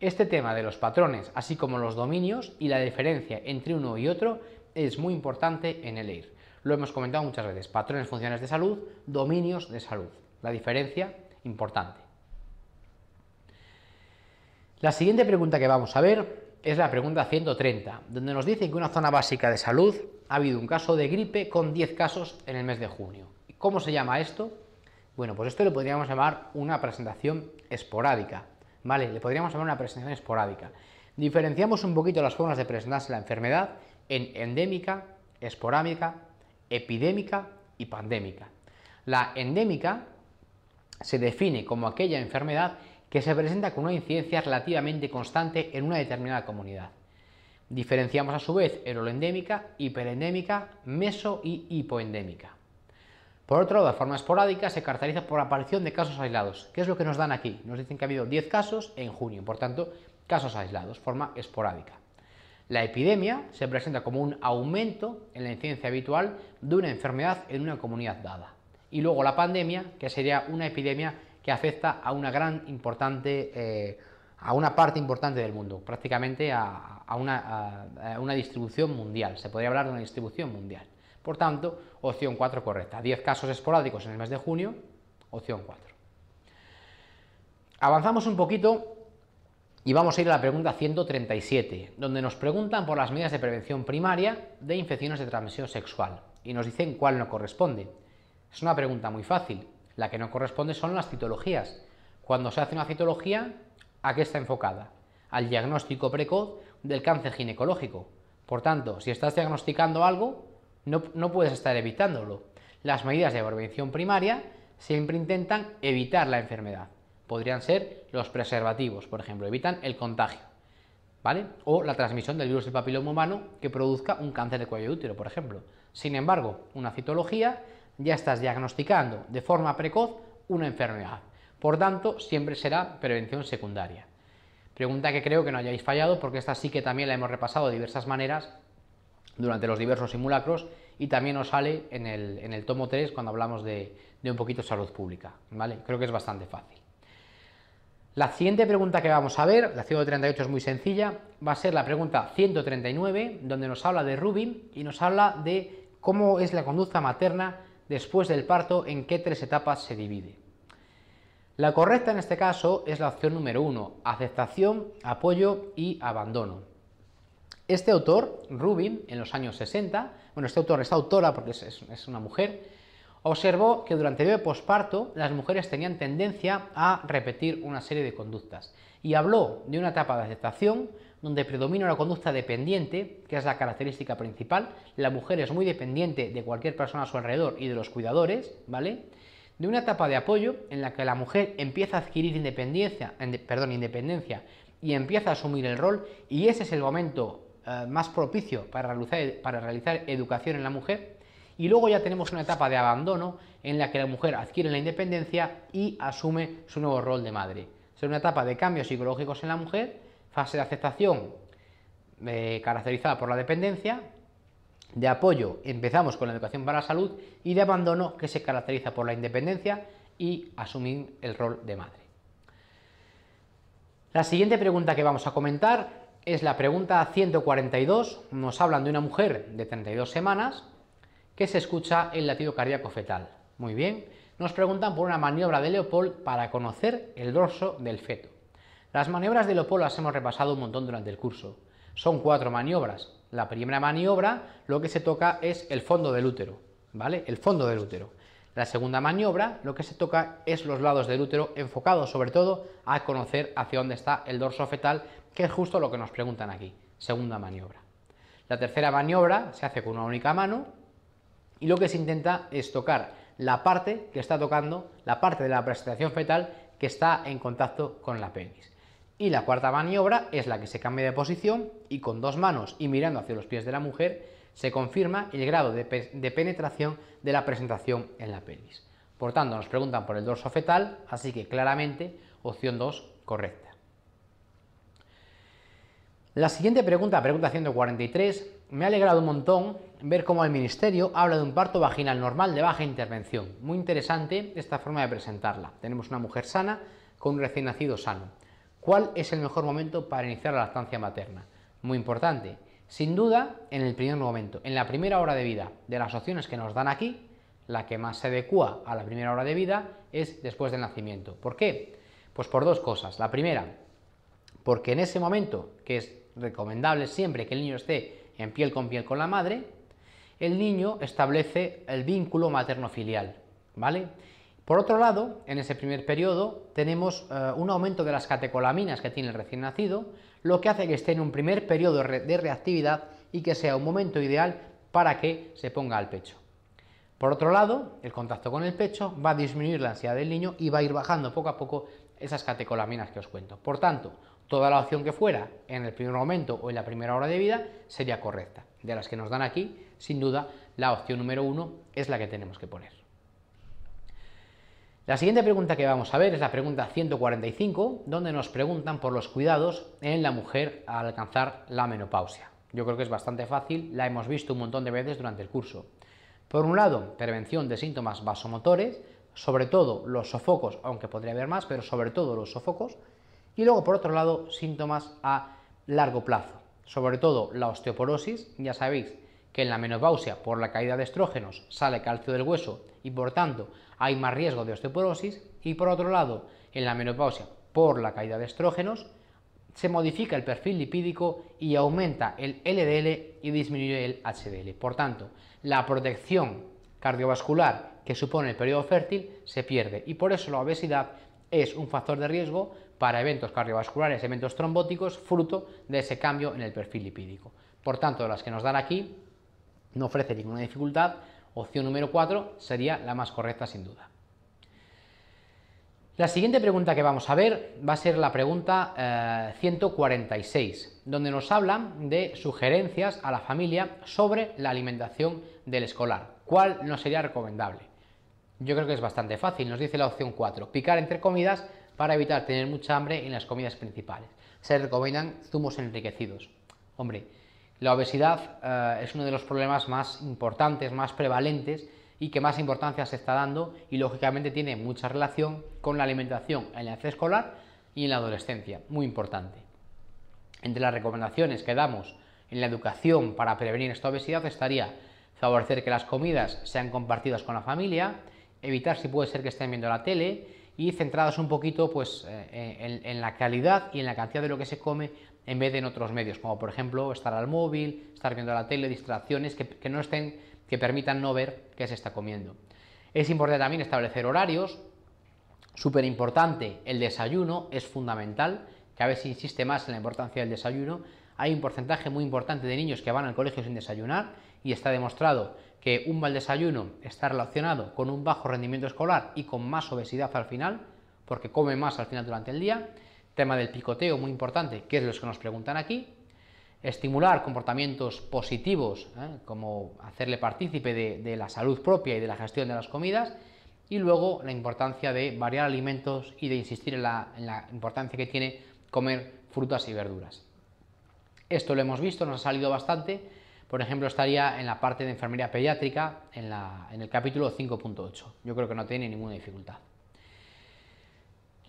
Este tema de los patrones, así como los dominios y la diferencia entre uno y otro, es muy importante en el EIR. Lo hemos comentado muchas veces, patrones funciones de salud, dominios de salud. La diferencia importante. La siguiente pregunta que vamos a ver es la pregunta 130, donde nos dice que en una zona básica de salud ha habido un caso de gripe con 10 casos en el mes de junio. ¿Cómo se llama esto? Bueno, pues esto lo podríamos llamar una presentación esporádica, ¿vale? Le podríamos llamar una presentación esporádica. Diferenciamos un poquito las formas de presentarse la enfermedad en endémica, esporámica, epidémica y pandémica. La endémica se define como aquella enfermedad que se presenta con una incidencia relativamente constante en una determinada comunidad. Diferenciamos a su vez erolendémica, hiperendémica, meso y hipoendémica. Por otro lado, la forma esporádica se caracteriza por la aparición de casos aislados. ¿Qué es lo que nos dan aquí? Nos dicen que ha habido 10 casos en junio, por tanto, casos aislados, forma esporádica. La epidemia se presenta como un aumento en la incidencia habitual de una enfermedad en una comunidad dada y luego la pandemia, que sería una epidemia que afecta a una gran importante, eh, a una parte importante del mundo, prácticamente a, una, una, distribución mundial, se podría hablar de una distribución mundial. Por tanto, opción 4 correcta, 10 casos esporádicos en el mes de junio, opción 4. Avanzamos un poquito y vamos a ir a la pregunta 137, donde nos preguntan por las medidas de prevención primaria de infecciones de transmisión sexual y nos dicen cuál no corresponde. Es una pregunta muy fácil. La que no corresponde son las citologías. Cuando se hace una citología, ¿a qué está enfocada? Al diagnóstico precoz del cáncer ginecológico. Por tanto, si estás diagnosticando algo, no, puedes estar evitándolo. Las medidas de prevención primaria siempre intentan evitar la enfermedad. Podrían ser los preservativos, por ejemplo, evitan el contagio, ¿vale? O la transmisión del virus del papiloma humano que produzca un cáncer de cuello útero, por ejemplo. Sin embargo, una citología ya estás diagnosticando de forma precoz una enfermedad. Por tanto, siempre será prevención secundaria. Pregunta que creo que no hayáis fallado porque esta sí que también la hemos repasado de diversas maneras durante los diversos simulacros y también nos sale en el, tomo 3 cuando hablamos de, un poquito salud pública. ¿vale? Creo que es bastante fácil. La siguiente pregunta que vamos a ver, la 138 es muy sencilla, va a ser la pregunta 139, donde nos habla de Rubin y nos habla de cómo es la conducta materna después del parto en qué tres etapas se divide. La correcta en este caso es la opción número 1, aceptación, apoyo y abandono. Este autor, Rubin, en los años 60, bueno, este autor, esta autora, porque es, es una mujer, observó que durante el posparto las mujeres tenían tendencia a repetir una serie de conductas y habló de una etapa de aceptación, donde predomina una conducta dependiente, que es la característica principal. La mujer es muy dependiente de cualquier persona a su alrededor y de los cuidadores, ¿vale? De una etapa de apoyo en la que la mujer empieza a adquirir independencia, perdón, independencia y empieza a asumir el rol y ese es el momento eh, más propicio para para realizar educación en la mujer. Y luego ya tenemos una etapa de abandono en la que la mujer adquiere la independencia y asume su nuevo rol de madre. Es una etapa de cambios psicológicos en la mujer fase de aceptación eh, caracterizada por la dependencia, de apoyo empezamos con la educación para la salud y de abandono que se caracteriza por la independencia y asumir el rol de madre. La siguiente pregunta que vamos a comentar es la pregunta 142. Nos hablan de una mujer de 32 semanas que se escucha el latido cardíaco fetal. Muy bien. Nos preguntan por una maniobra de Leopold para conocer el dorso del feto. Las maniobras de Leopold las hemos repasado un montón durante el curso. Son cuatro maniobras. La primera maniobra lo que se toca es el fondo del útero, ¿vale? El fondo del útero. La segunda maniobra lo que se toca es los lados del útero enfocados sobre todo a conocer hacia dónde está el dorso fetal, que es justo lo que nos preguntan aquí. Segunda maniobra. La tercera maniobra se hace con una única mano y lo que se intenta es tocar la parte que está tocando, la parte de la presentación fetal que está en contacto con la pelvis. Y la cuarta maniobra es la que se cambia de posición y con dos manos y mirando hacia los pies de la mujer se confirma el grado de, penetración de la presentación en la pelvis. Por tanto, nos preguntan por el dorso fetal, así que claramente opción 2 correcta. La siguiente pregunta, pregunta 143, me ha alegrado un montón ver cómo el Ministerio habla de un parto vaginal normal de baja intervención. Muy interesante esta forma de presentarla. Tenemos una mujer sana con un recién nacido sano. ¿Cuál es el mejor momento para iniciar la lactancia materna? Muy importante. Sin duda, en el primer momento, en la primera hora de vida de las opciones que nos dan aquí, la que más se adecua a la primera hora de vida es después del nacimiento. ¿Por qué? Pues por dos cosas. La primera, porque en ese momento, que es recomendable siempre que el niño esté en piel con piel con la madre, el niño establece el vínculo materno-filial, ¿vale? Por otro lado, en ese primer periodo tenemos eh, un aumento de las catecolaminas que tiene el recién nacido, lo que hace que esté en un primer periodo de reactividad y que sea un momento ideal para que se ponga al pecho. Por otro lado, el contacto con el pecho va a disminuir la ansiedad del niño y va a ir bajando poco a poco esas catecolaminas que os cuento. Por tanto, toda la opción que fuera en el primer momento o en la primera hora de vida sería correcta. De las que nos dan aquí, sin duda, la opción número uno es la que tenemos que poner. La siguiente pregunta que vamos a ver es la pregunta 145, donde nos preguntan por los cuidados en la mujer al alcanzar la menopausia. Yo creo que es bastante fácil, la hemos visto un montón de veces durante el curso. Por un lado, prevención de síntomas vasomotores, sobre todo los sofocos, aunque podría haber más, pero sobre todo los sofocos. Y luego, por otro lado, síntomas a largo plazo, sobre todo la osteoporosis. Ya sabéis que en la menopausia, por la caída de estrógenos, sale calcio del hueso y por tanto hay más riesgo de osteoporosis y por otro lado, en la menopausia, por la caída de estrógenos, se modifica el perfil lipídico y aumenta el LDL y disminuye el HDL. Por tanto, la protección cardiovascular que supone el periodo fértil se pierde y por eso la obesidad es un factor de riesgo para eventos cardiovasculares, eventos trombóticos, fruto de ese cambio en el perfil lipídico. Por tanto, las que nos dan aquí no ofrece ninguna dificultad opción número 4 sería la más correcta sin duda. La siguiente pregunta que vamos a ver va a ser la pregunta 146, eh, donde nos hablan de sugerencias a la familia sobre la alimentación del escolar. ¿Cuál no sería recomendable? Yo creo que es bastante fácil, nos dice la opción 4, picar entre comidas para evitar tener mucha hambre en las comidas principales. Se recomiendan zumos enriquecidos. Hombre, la obesidad eh, es uno de los problemas más importantes, más prevalentes y que más importancia se está dando y lógicamente tiene mucha relación con la alimentación en la edad escolar y en la adolescencia, muy importante. Entre las recomendaciones que damos en la educación para prevenir esta obesidad estaría favorecer que las comidas sean compartidas con la familia, evitar si puede ser que estén viendo la tele y centrados un poquito pues, eh, en la calidad y en la cantidad de lo que se come en vez de en otros medios, como por ejemplo estar al móvil, estar viendo la tele, distracciones que, no estén, que permitan no ver qué se está comiendo. Es importante también establecer horarios, súper importante, el desayuno es fundamental, cada vez veces insiste más en la importancia del desayuno. Hay un porcentaje muy importante de niños que van al colegio sin desayunar y está demostrado que un mal desayuno está relacionado con un bajo rendimiento escolar y con más obesidad al final, porque come más al final durante el día tema del picoteo muy importante, que es lo que nos preguntan aquí, estimular comportamientos positivos, ¿eh? como hacerle partícipe de, la salud propia y de la gestión de las comidas, y luego la importancia de variar alimentos y de insistir en la, importancia que tiene comer frutas y verduras. Esto lo hemos visto, nos ha salido bastante, por ejemplo, estaría en la parte de enfermería pediátrica, en el capítulo 5.8. Yo creo que no tiene ninguna dificultad.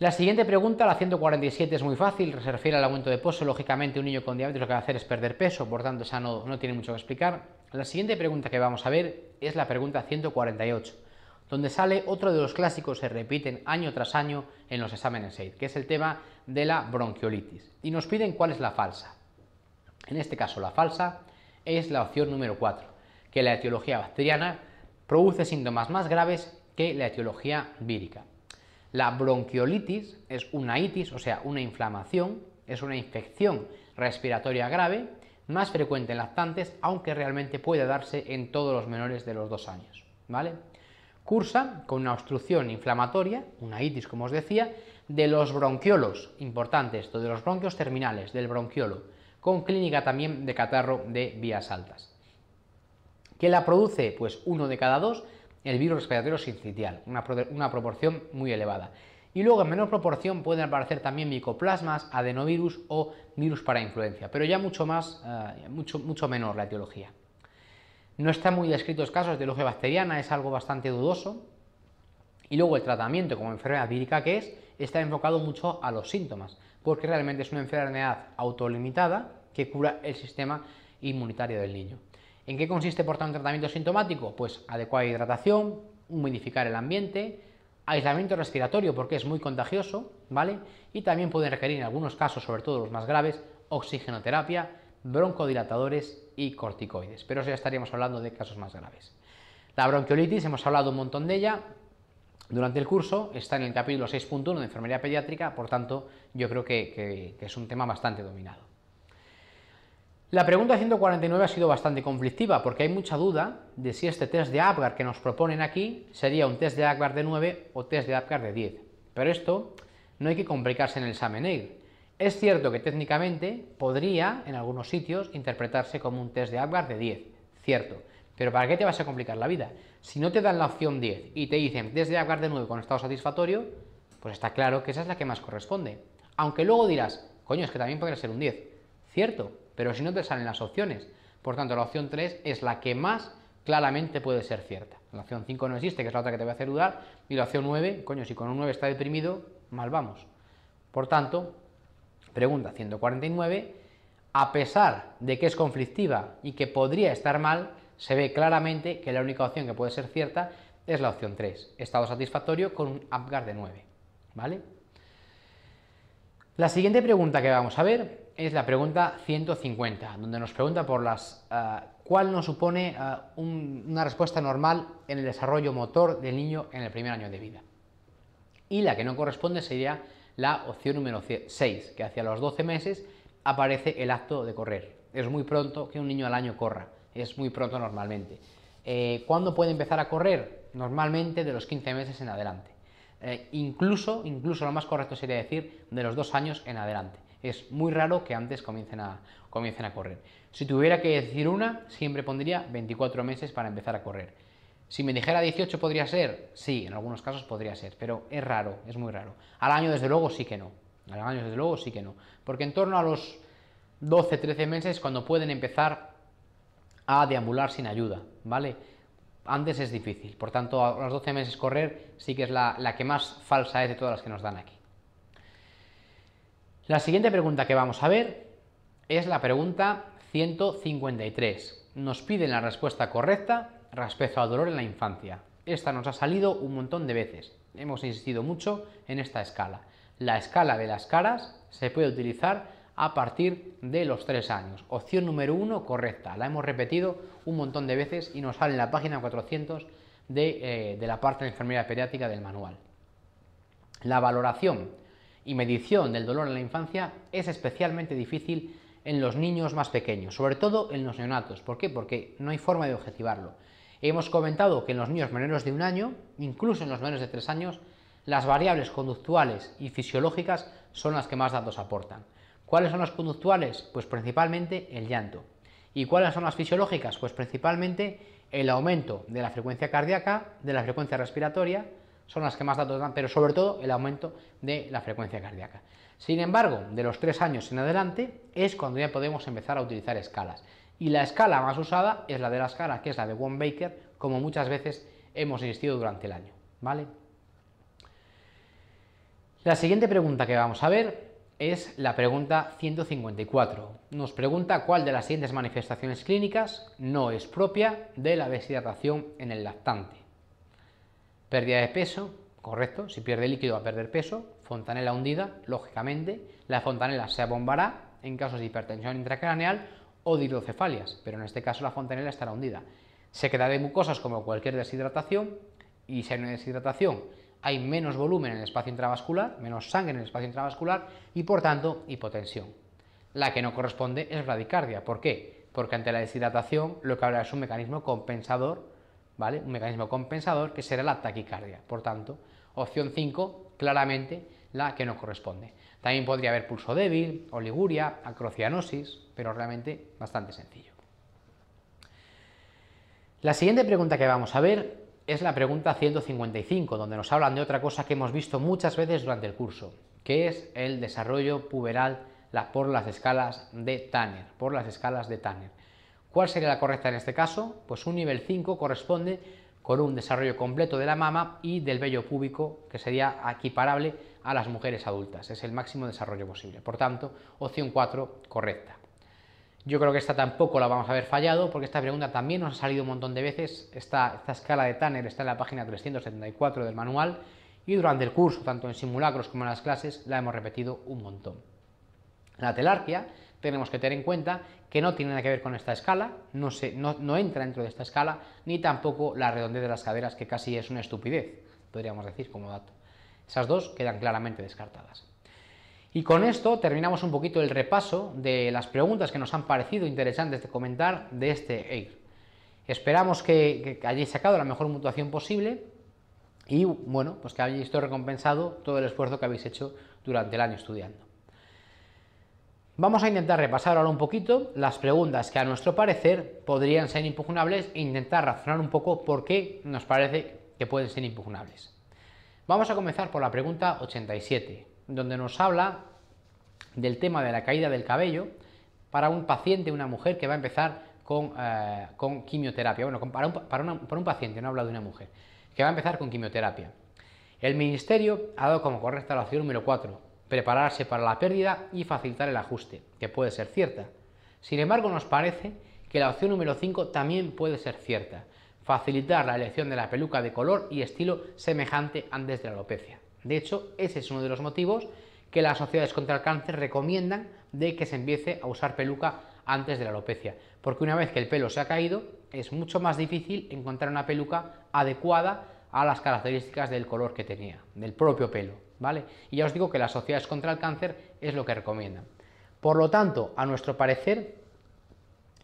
La siguiente pregunta, la 147, es muy fácil, se refiere al aumento de peso. Lógicamente, un niño con diabetes lo que va a hacer es perder peso, por tanto, esa no, tiene mucho que explicar. La siguiente pregunta que vamos a ver es la pregunta 148, donde sale otro de los clásicos que se repiten año tras año en los exámenes SAID, que es el tema de la bronquiolitis. Y nos piden cuál es la falsa. En este caso, la falsa es la opción número 4, que la etiología bacteriana produce síntomas más graves que la etiología vírica. La bronquiolitis es una itis, o sea, una inflamación, es una infección respiratoria grave, más frecuente en lactantes, aunque realmente puede darse en todos los menores de los dos años, ¿vale? Cursa con una obstrucción inflamatoria, una itis como os decía, de los bronquiolos, importante esto, de los bronquios terminales, del bronquiolo, con clínica también de catarro de vías altas. ¿Qué la produce? Pues uno de cada dos el virus respiratorio sincitial, una, una proporción muy elevada. Y luego en menor proporción pueden aparecer también micoplasmas, adenovirus o virus para influencia, pero ya mucho más, eh, mucho, mucho menor la etiología. No están muy descritos casos de etiología bacteriana, es algo bastante dudoso. Y luego el tratamiento como enfermedad vírica que es, está enfocado mucho a los síntomas, porque realmente es una enfermedad autolimitada que cura el sistema inmunitario del niño. ¿En qué consiste, portar un tratamiento sintomático? Pues adecuada hidratación, humidificar el ambiente, aislamiento respiratorio porque es muy contagioso, ¿vale? Y también pueden requerir en algunos casos, sobre todo los más graves, oxigenoterapia, broncodilatadores y corticoides. Pero eso ya estaríamos hablando de casos más graves. La bronquiolitis, hemos hablado un montón de ella durante el curso, está en el capítulo 6.1 de enfermería pediátrica, por tanto, yo creo que es un tema bastante dominado. La pregunta 149 ha sido bastante conflictiva porque hay mucha duda de si este test de APGAR que nos proponen aquí sería un test de APGAR de 9 o test de APGAR de 10. Pero esto no hay que complicarse en el examen EIR. Es cierto que técnicamente podría, en algunos sitios, interpretarse como un test de APGAR de 10, cierto. Pero ¿para qué te vas a complicar la vida? Si no te dan la opción 10 y te dicen test de APGAR de 9 con estado satisfactorio, pues está claro que esa es la que más corresponde. Aunque luego dirás, coño, es que también podría ser un 10, cierto pero si no te salen las opciones. Por tanto, la opción 3 es la que más claramente puede ser cierta. La opción 5 no existe, que es la otra que te voy a hacer dudar, y la opción 9, coño, si con un 9 está deprimido, mal vamos. Por tanto, pregunta 149, a pesar de que es conflictiva y que podría estar mal, se ve claramente que la única opción que puede ser cierta es la opción 3, estado satisfactorio con un APGAR de 9, ¿vale? La siguiente pregunta que vamos a ver es la pregunta 150, donde nos pregunta por las eh, cuál nos supone eh, una respuesta normal en el desarrollo motor del niño en el primer año de vida. Y la que no corresponde sería la opción número 6, que hacia los 12 meses aparece el acto de correr. Es muy pronto que un niño al año corra, es muy pronto normalmente. Eh, ¿Cuándo puede empezar a correr? Normalmente de los 15 meses en adelante. incluso, incluso lo más correcto sería decir de los dos años en adelante. Es muy raro que antes comiencen a, correr. Si tuviera que decir una, siempre pondría 24 meses para empezar a correr. Si me dijera 18 podría ser, sí, en algunos casos podría ser, pero es raro, es muy raro. Al año desde luego sí que no, al año desde luego sí que no, porque en torno a los 12, 13 meses cuando pueden empezar a deambular sin ayuda, ¿vale? Antes es difícil, por tanto a los 12 meses correr sí que es la que más falsa es de todas las que nos dan aquí. La siguiente pregunta que vamos a ver es la pregunta 153. Nos piden la respuesta correcta respecto al dolor en la infancia. Esta nos ha salido un montón de veces. Hemos insistido mucho en esta escala. La escala de las caras se puede utilizar a partir de los 3 años. Opción número 1 correcta. La hemos repetido un montón de veces y nos sale en la página 400 eh, de, la parte de enfermería pediátrica del manual. La valoración y medición del dolor en la infancia es especialmente difícil en los niños más pequeños, sobre todo en los neonatos. ¿Por qué? Porque no hay forma de objetivarlo. Hemos comentado que en los niños menores de un año, incluso en los menores de tres años, las variables conductuales y fisiológicas son las que más datos aportan. ¿Cuáles son las conductuales? Pues principalmente el llanto. ¿Y cuáles son las fisiológicas? Pues principalmente el aumento de la frecuencia cardíaca, de la frecuencia respiratoria, son las que más datos dan, pero sobre todo el aumento de la frecuencia cardíaca. Sin embargo, de los tres años en adelante es cuando ya podemos empezar a utilizar escalas. Y la escala más usada es la de la escala, que es la de One Baker, como muchas veces hemos insistido durante el año. ¿vale? La siguiente pregunta que vamos a ver es la pregunta 154. Nos pregunta cuál de las siguientes manifestaciones clínicas no es propia de la deshidratación en el lactante. Pérdida de peso, correcto, si pierde líquido va a perder peso, fontanela hundida, lógicamente, la fontanela se abombará en casos de hipertensión intracraneal o de hidrocefalias, pero en este caso la fontanela estará hundida. Se quedará de mucosas como cualquier deshidratación y si hay una deshidratación hay menos volumen en el espacio intravascular, menos sangre en el espacio intravascular y por tanto hipotensión. La que no corresponde es bradicardia. ¿Por qué? Porque ante la deshidratación lo que habrá es un mecanismo compensador un mecanismo compensador que será la taquicardia. Por tanto, opción 5, claramente la que nos corresponde. También podría haber pulso débil, oliguria, acrocianosis, pero realmente bastante sencillo. La siguiente pregunta que vamos a ver es la pregunta 155, donde nos hablan de otra cosa que hemos visto muchas veces durante el curso, que es el desarrollo puberal por las escalas de Tanner, por las escalas de Tanner. ¿Cuál sería la correcta en este caso? Pues un nivel 5 corresponde con un desarrollo completo de la mama y del vello púbico, que sería equiparable a las mujeres adultas. Es el máximo desarrollo posible. Por tanto, opción 4 correcta. Yo creo que esta tampoco la vamos a haber fallado, porque esta pregunta también nos ha salido un montón de veces. Esta, esta escala de Tanner está en la página 374 del manual y durante el curso, tanto en simulacros como en las clases, la hemos repetido un montón. La telarquia tenemos que tener en cuenta que no tiene nada que ver con esta escala, no, se, no, entra dentro de esta escala, ni tampoco la redondez de las caderas, que casi es una estupidez, podríamos decir como dato. Esas dos quedan claramente descartadas. Y con esto terminamos un poquito el repaso de las preguntas que nos han parecido interesantes de comentar de este EIR. Esperamos que, hayáis sacado la mejor mutuación posible y bueno, pues que hayáis recompensado todo el esfuerzo que habéis hecho durante el año estudiando. Vamos a intentar repasar ahora un poquito las preguntas que a nuestro parecer podrían ser impugnables e intentar razonar un poco por qué nos parece que pueden ser impugnables. Vamos a comenzar por la pregunta 87, donde nos habla del tema de la caída del cabello para un paciente, una mujer que va a empezar con, eh, quimioterapia. Bueno, para un, paciente, no habla de una mujer, que va a empezar con quimioterapia. El Ministerio ha dado como correcta la opción número 4, prepararse para la pérdida y facilitar el ajuste, que puede ser cierta. Sin embargo, nos parece que la opción número 5 también puede ser cierta, facilitar la elección de la peluca de color y estilo semejante antes de la alopecia. De hecho, ese es uno de los motivos que las sociedades contra el cáncer recomiendan de que se empiece a usar peluca antes de la alopecia, porque una vez que el pelo se ha caído, es mucho más difícil encontrar una peluca adecuada a las características del color que tenía, del propio pelo. Y ya os digo que las sociedades contra el cáncer es lo que recomiendan. Por lo tanto, a nuestro parecer,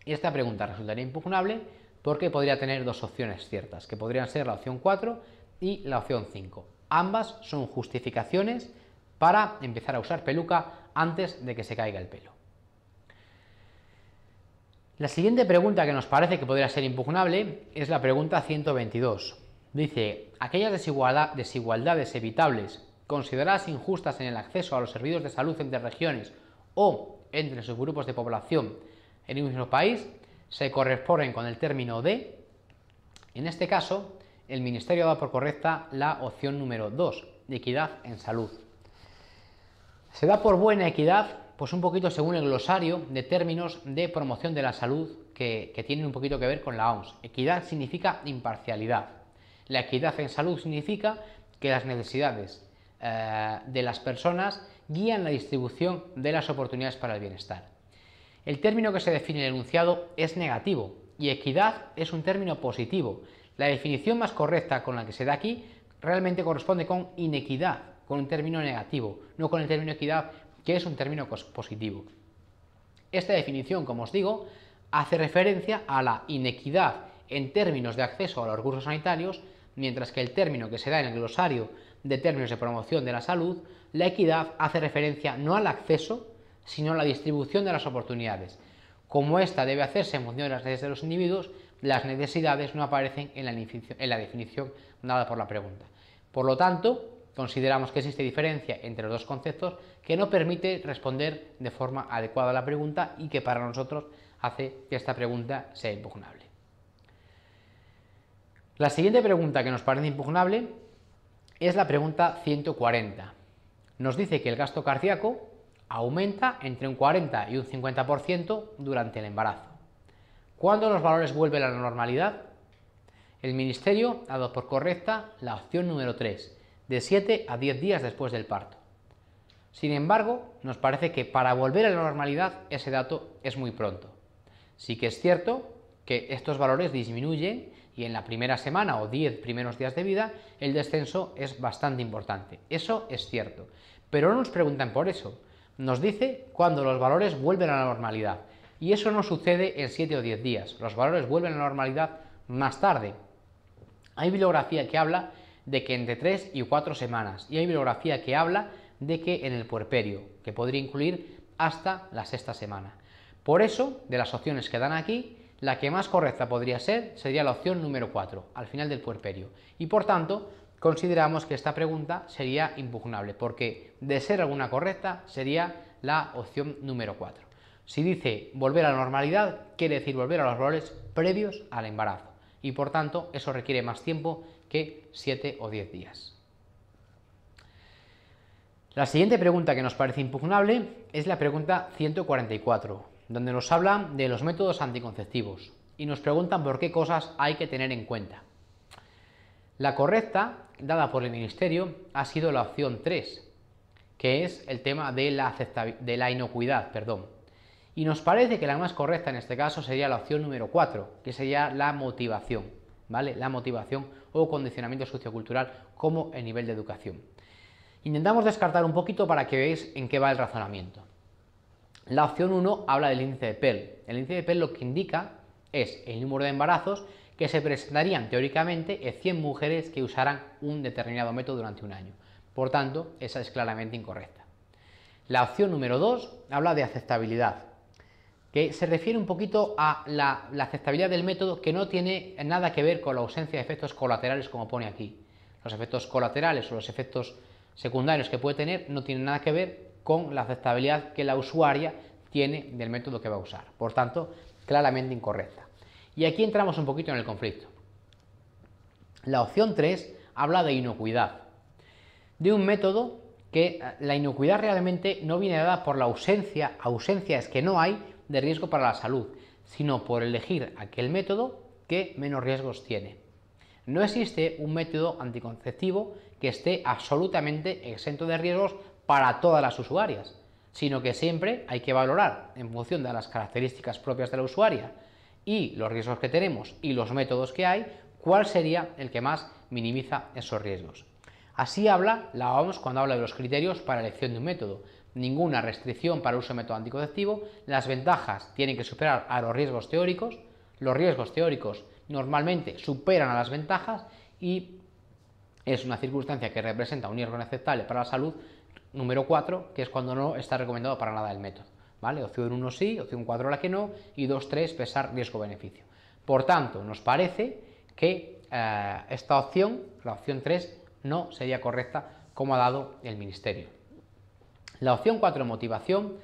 esta pregunta resultaría impugnable porque podría tener dos opciones ciertas, que podrían ser la opción 4 y la opción 5. Ambas son justificaciones para empezar a usar peluca antes de que se caiga el pelo. La siguiente pregunta que nos parece que podría ser impugnable es la pregunta 122. Dice, aquellas desigualdad, desigualdades evitables consideradas injustas en el acceso a los servicios de salud entre regiones o entre sus grupos de población en un mismo país se corresponden con el término de. En este caso, el Ministerio da por correcta la opción número 2, de equidad en salud. Se da por buena equidad, pues un poquito según el glosario de términos de promoción de la salud que, que tienen un poquito que ver con la OMS. Equidad significa imparcialidad. La equidad en salud significa que las necesidades eh, de las personas guían la distribución de las oportunidades para el bienestar. El término que se define en el enunciado es negativo y equidad es un término positivo. La definición más correcta con la que se da aquí realmente corresponde con inequidad, con un término negativo, no con el término equidad, que es un término positivo. Esta definición, como os digo, hace referencia a la inequidad en términos de acceso a los recursos sanitarios, mientras que el término que se da en el glosario de términos de promoción de la salud, la equidad hace referencia no al acceso, sino a la distribución de las oportunidades. Como esta debe hacerse en función de las necesidades de los individuos, las necesidades no aparecen en la, en la definición dada por la pregunta. Por lo tanto, consideramos que existe diferencia entre los dos conceptos que no permite responder de forma adecuada a la pregunta y que para nosotros hace que esta pregunta sea impugnable. La siguiente pregunta que nos parece impugnable es la pregunta 140. Nos dice que el gasto cardíaco aumenta entre un 40 y un 50% durante el embarazo. ¿Cuándo los valores vuelven a la normalidad? El Ministerio ha dado por correcta la opción número 3, de 7 a 10 días después del parto. Sin embargo, nos parece que para volver a la normalidad ese dato es muy pronto. Sí que es cierto que estos valores disminuyen y en la primera semana o 10 primeros días de vida el descenso es bastante importante. Eso es cierto. Pero no nos preguntan por eso. Nos dice cuando los valores vuelven a la normalidad. Y eso no sucede en 7 o 10 días. Los valores vuelven a la normalidad más tarde. Hay bibliografía que habla de que entre 3 y 4 semanas. Y hay bibliografía que habla de que en el puerperio, que podría incluir hasta la sexta semana. Por eso, de las opciones que dan aquí, la que más correcta podría ser sería la opción número 4, al final del puerperio. Y por tanto, consideramos que esta pregunta sería impugnable, porque de ser alguna correcta sería la opción número 4. Si dice volver a la normalidad, quiere decir volver a los valores previos al embarazo. Y por tanto, eso requiere más tiempo que 7 o 10 días. La siguiente pregunta que nos parece impugnable es la pregunta 144 donde nos hablan de los métodos anticonceptivos y nos preguntan por qué cosas hay que tener en cuenta. La correcta, dada por el Ministerio, ha sido la opción 3, que es el tema de la, inocuidad. Y nos parece que la más correcta en este caso sería la opción número 4, que sería la motivación, ¿vale? La motivación o condicionamiento sociocultural como el nivel de educación. Intentamos descartar un poquito para que veáis en qué va el razonamiento. La opción 1 habla del índice de PEL. El índice de PEL lo que indica es el número de embarazos que se presentarían teóricamente en 100 mujeres que usaran un determinado método durante un año. Por tanto, esa es claramente incorrecta. La opción número 2 habla de aceptabilidad, que se refiere un poquito a la, aceptabilidad del método que no tiene nada que ver con la ausencia de efectos colaterales como pone aquí. Los efectos colaterales o los efectos secundarios que puede tener no tienen nada que ver con la aceptabilidad que la usuaria tiene del método que va a usar. Por tanto, claramente incorrecta. Y aquí entramos un poquito en el conflicto. La opción 3 habla de inocuidad, de un método que eh, la inocuidad realmente no viene dada por la ausencia, ausencia es que no hay de riesgo para la salud, sino por elegir aquel método que menos riesgos tiene. No existe un método anticonceptivo que esté absolutamente exento de riesgos para todas las usuarias, sino que siempre hay que valorar en función de las características propias de la usuaria y los riesgos que tenemos y los métodos que hay, cuál sería el que más minimiza esos riesgos. Así habla la OMS cuando habla de los criterios para elección de un método. Ninguna restricción para el uso de método anticonceptivo, las ventajas tienen que superar a los riesgos teóricos, los riesgos teóricos normalmente superan a las ventajas y es una circunstancia que representa un riesgo inaceptable para la salud, Número 4, que es cuando no está recomendado para nada el método. ¿vale? Opción 1 sí, opción 4 la que no, y 2, 3, pesar riesgo-beneficio. Por tanto, nos parece que eh, esta opción, la opción 3, no sería correcta como ha dado el Ministerio. La opción 4, motivación,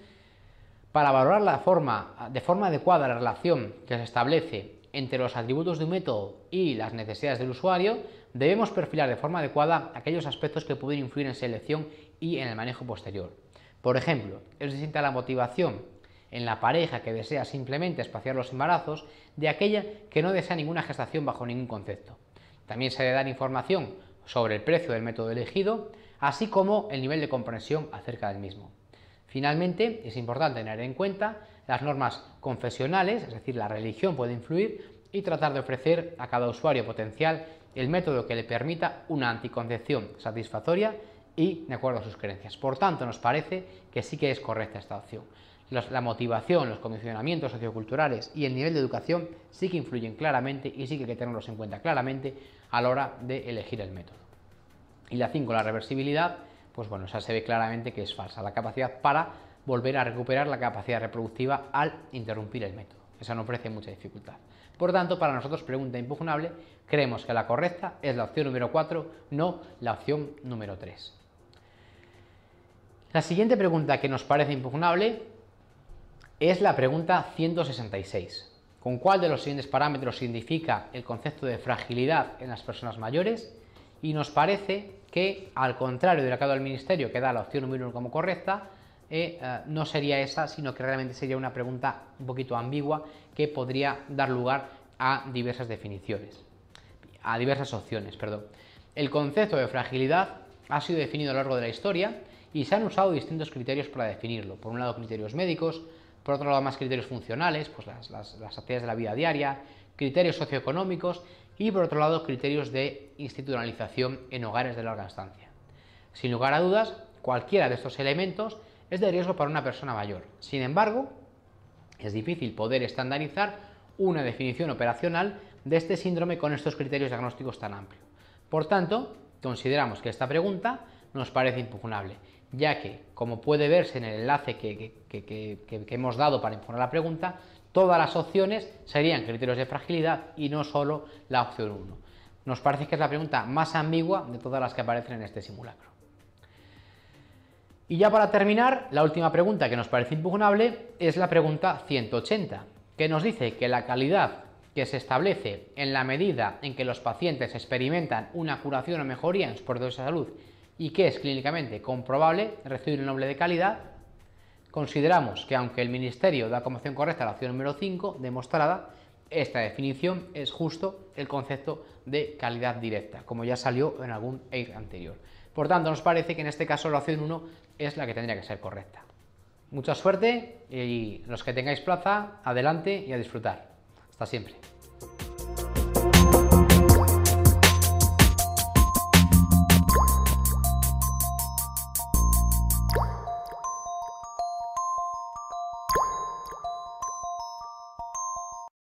para valorar la forma, de forma adecuada la relación que se establece entre los atributos de un método y las necesidades del usuario, debemos perfilar de forma adecuada aquellos aspectos que pueden influir en selección y en el manejo posterior. Por ejemplo, se distinta la motivación en la pareja que desea simplemente espaciar los embarazos de aquella que no desea ninguna gestación bajo ningún concepto. También se le da información sobre el precio del método elegido, así como el nivel de comprensión acerca del mismo. Finalmente, es importante tener en cuenta las normas confesionales, es decir, la religión puede influir, y tratar de ofrecer a cada usuario potencial el método que le permita una anticoncepción satisfactoria y de acuerdo a sus creencias. Por tanto, nos parece que sí que es correcta esta opción. la motivación, los condicionamientos socioculturales y el nivel de educación sí que influyen claramente y sí que hay que tenerlos en cuenta claramente a la hora de elegir el método. Y la 5, la reversibilidad, pues bueno, esa se ve claramente que es falsa. La capacidad para volver a recuperar la capacidad reproductiva al interrumpir el método. Esa no ofrece mucha dificultad. Por tanto, para nosotros, pregunta impugnable, creemos que la correcta es la opción número 4, no la opción número 3. La siguiente pregunta que nos parece impugnable es la pregunta 166. ¿Con cuál de los siguientes parámetros se identifica el concepto de fragilidad en las personas mayores? Y nos parece que, al contrario del acado del Ministerio, que da la opción número uno como correcta, eh, eh, no sería esa, sino que realmente sería una pregunta un poquito ambigua que podría dar lugar a diversas definiciones, a diversas opciones, perdón. El concepto de fragilidad ha sido definido a lo largo de la historia y se han usado distintos criterios para definirlo. Por un lado criterios médicos, por otro lado más criterios funcionales, pues las, actividades de la vida diaria, criterios socioeconómicos y por otro lado criterios de institucionalización en hogares de larga estancia. Sin lugar a dudas, cualquiera de estos elementos es de riesgo para una persona mayor. Sin embargo, es difícil poder estandarizar una definición operacional de este síndrome con estos criterios diagnósticos tan amplios. Por tanto, consideramos que esta pregunta nos parece impugnable ya que, como puede verse en el enlace que, hemos dado para informar la pregunta, todas las opciones serían criterios de fragilidad y no solo la opción 1. Nos parece que es la pregunta más ambigua de todas las que aparecen en este simulacro. Y ya para terminar, la última pregunta que nos parece impugnable es la pregunta 180, que nos dice que la calidad que se establece en la medida en que los pacientes experimentan una curación o mejoría en su proceso de salud y que es clínicamente comprobable recibir el nombre de calidad, consideramos que aunque el Ministerio da como opción correcta la opción número 5, demostrada, esta definición es justo el concepto de calidad directa, como ya salió en algún EIR anterior. Por tanto, nos parece que en este caso la opción 1 es la que tendría que ser correcta. Mucha suerte y los que tengáis plaza, adelante y a disfrutar. Hasta siempre.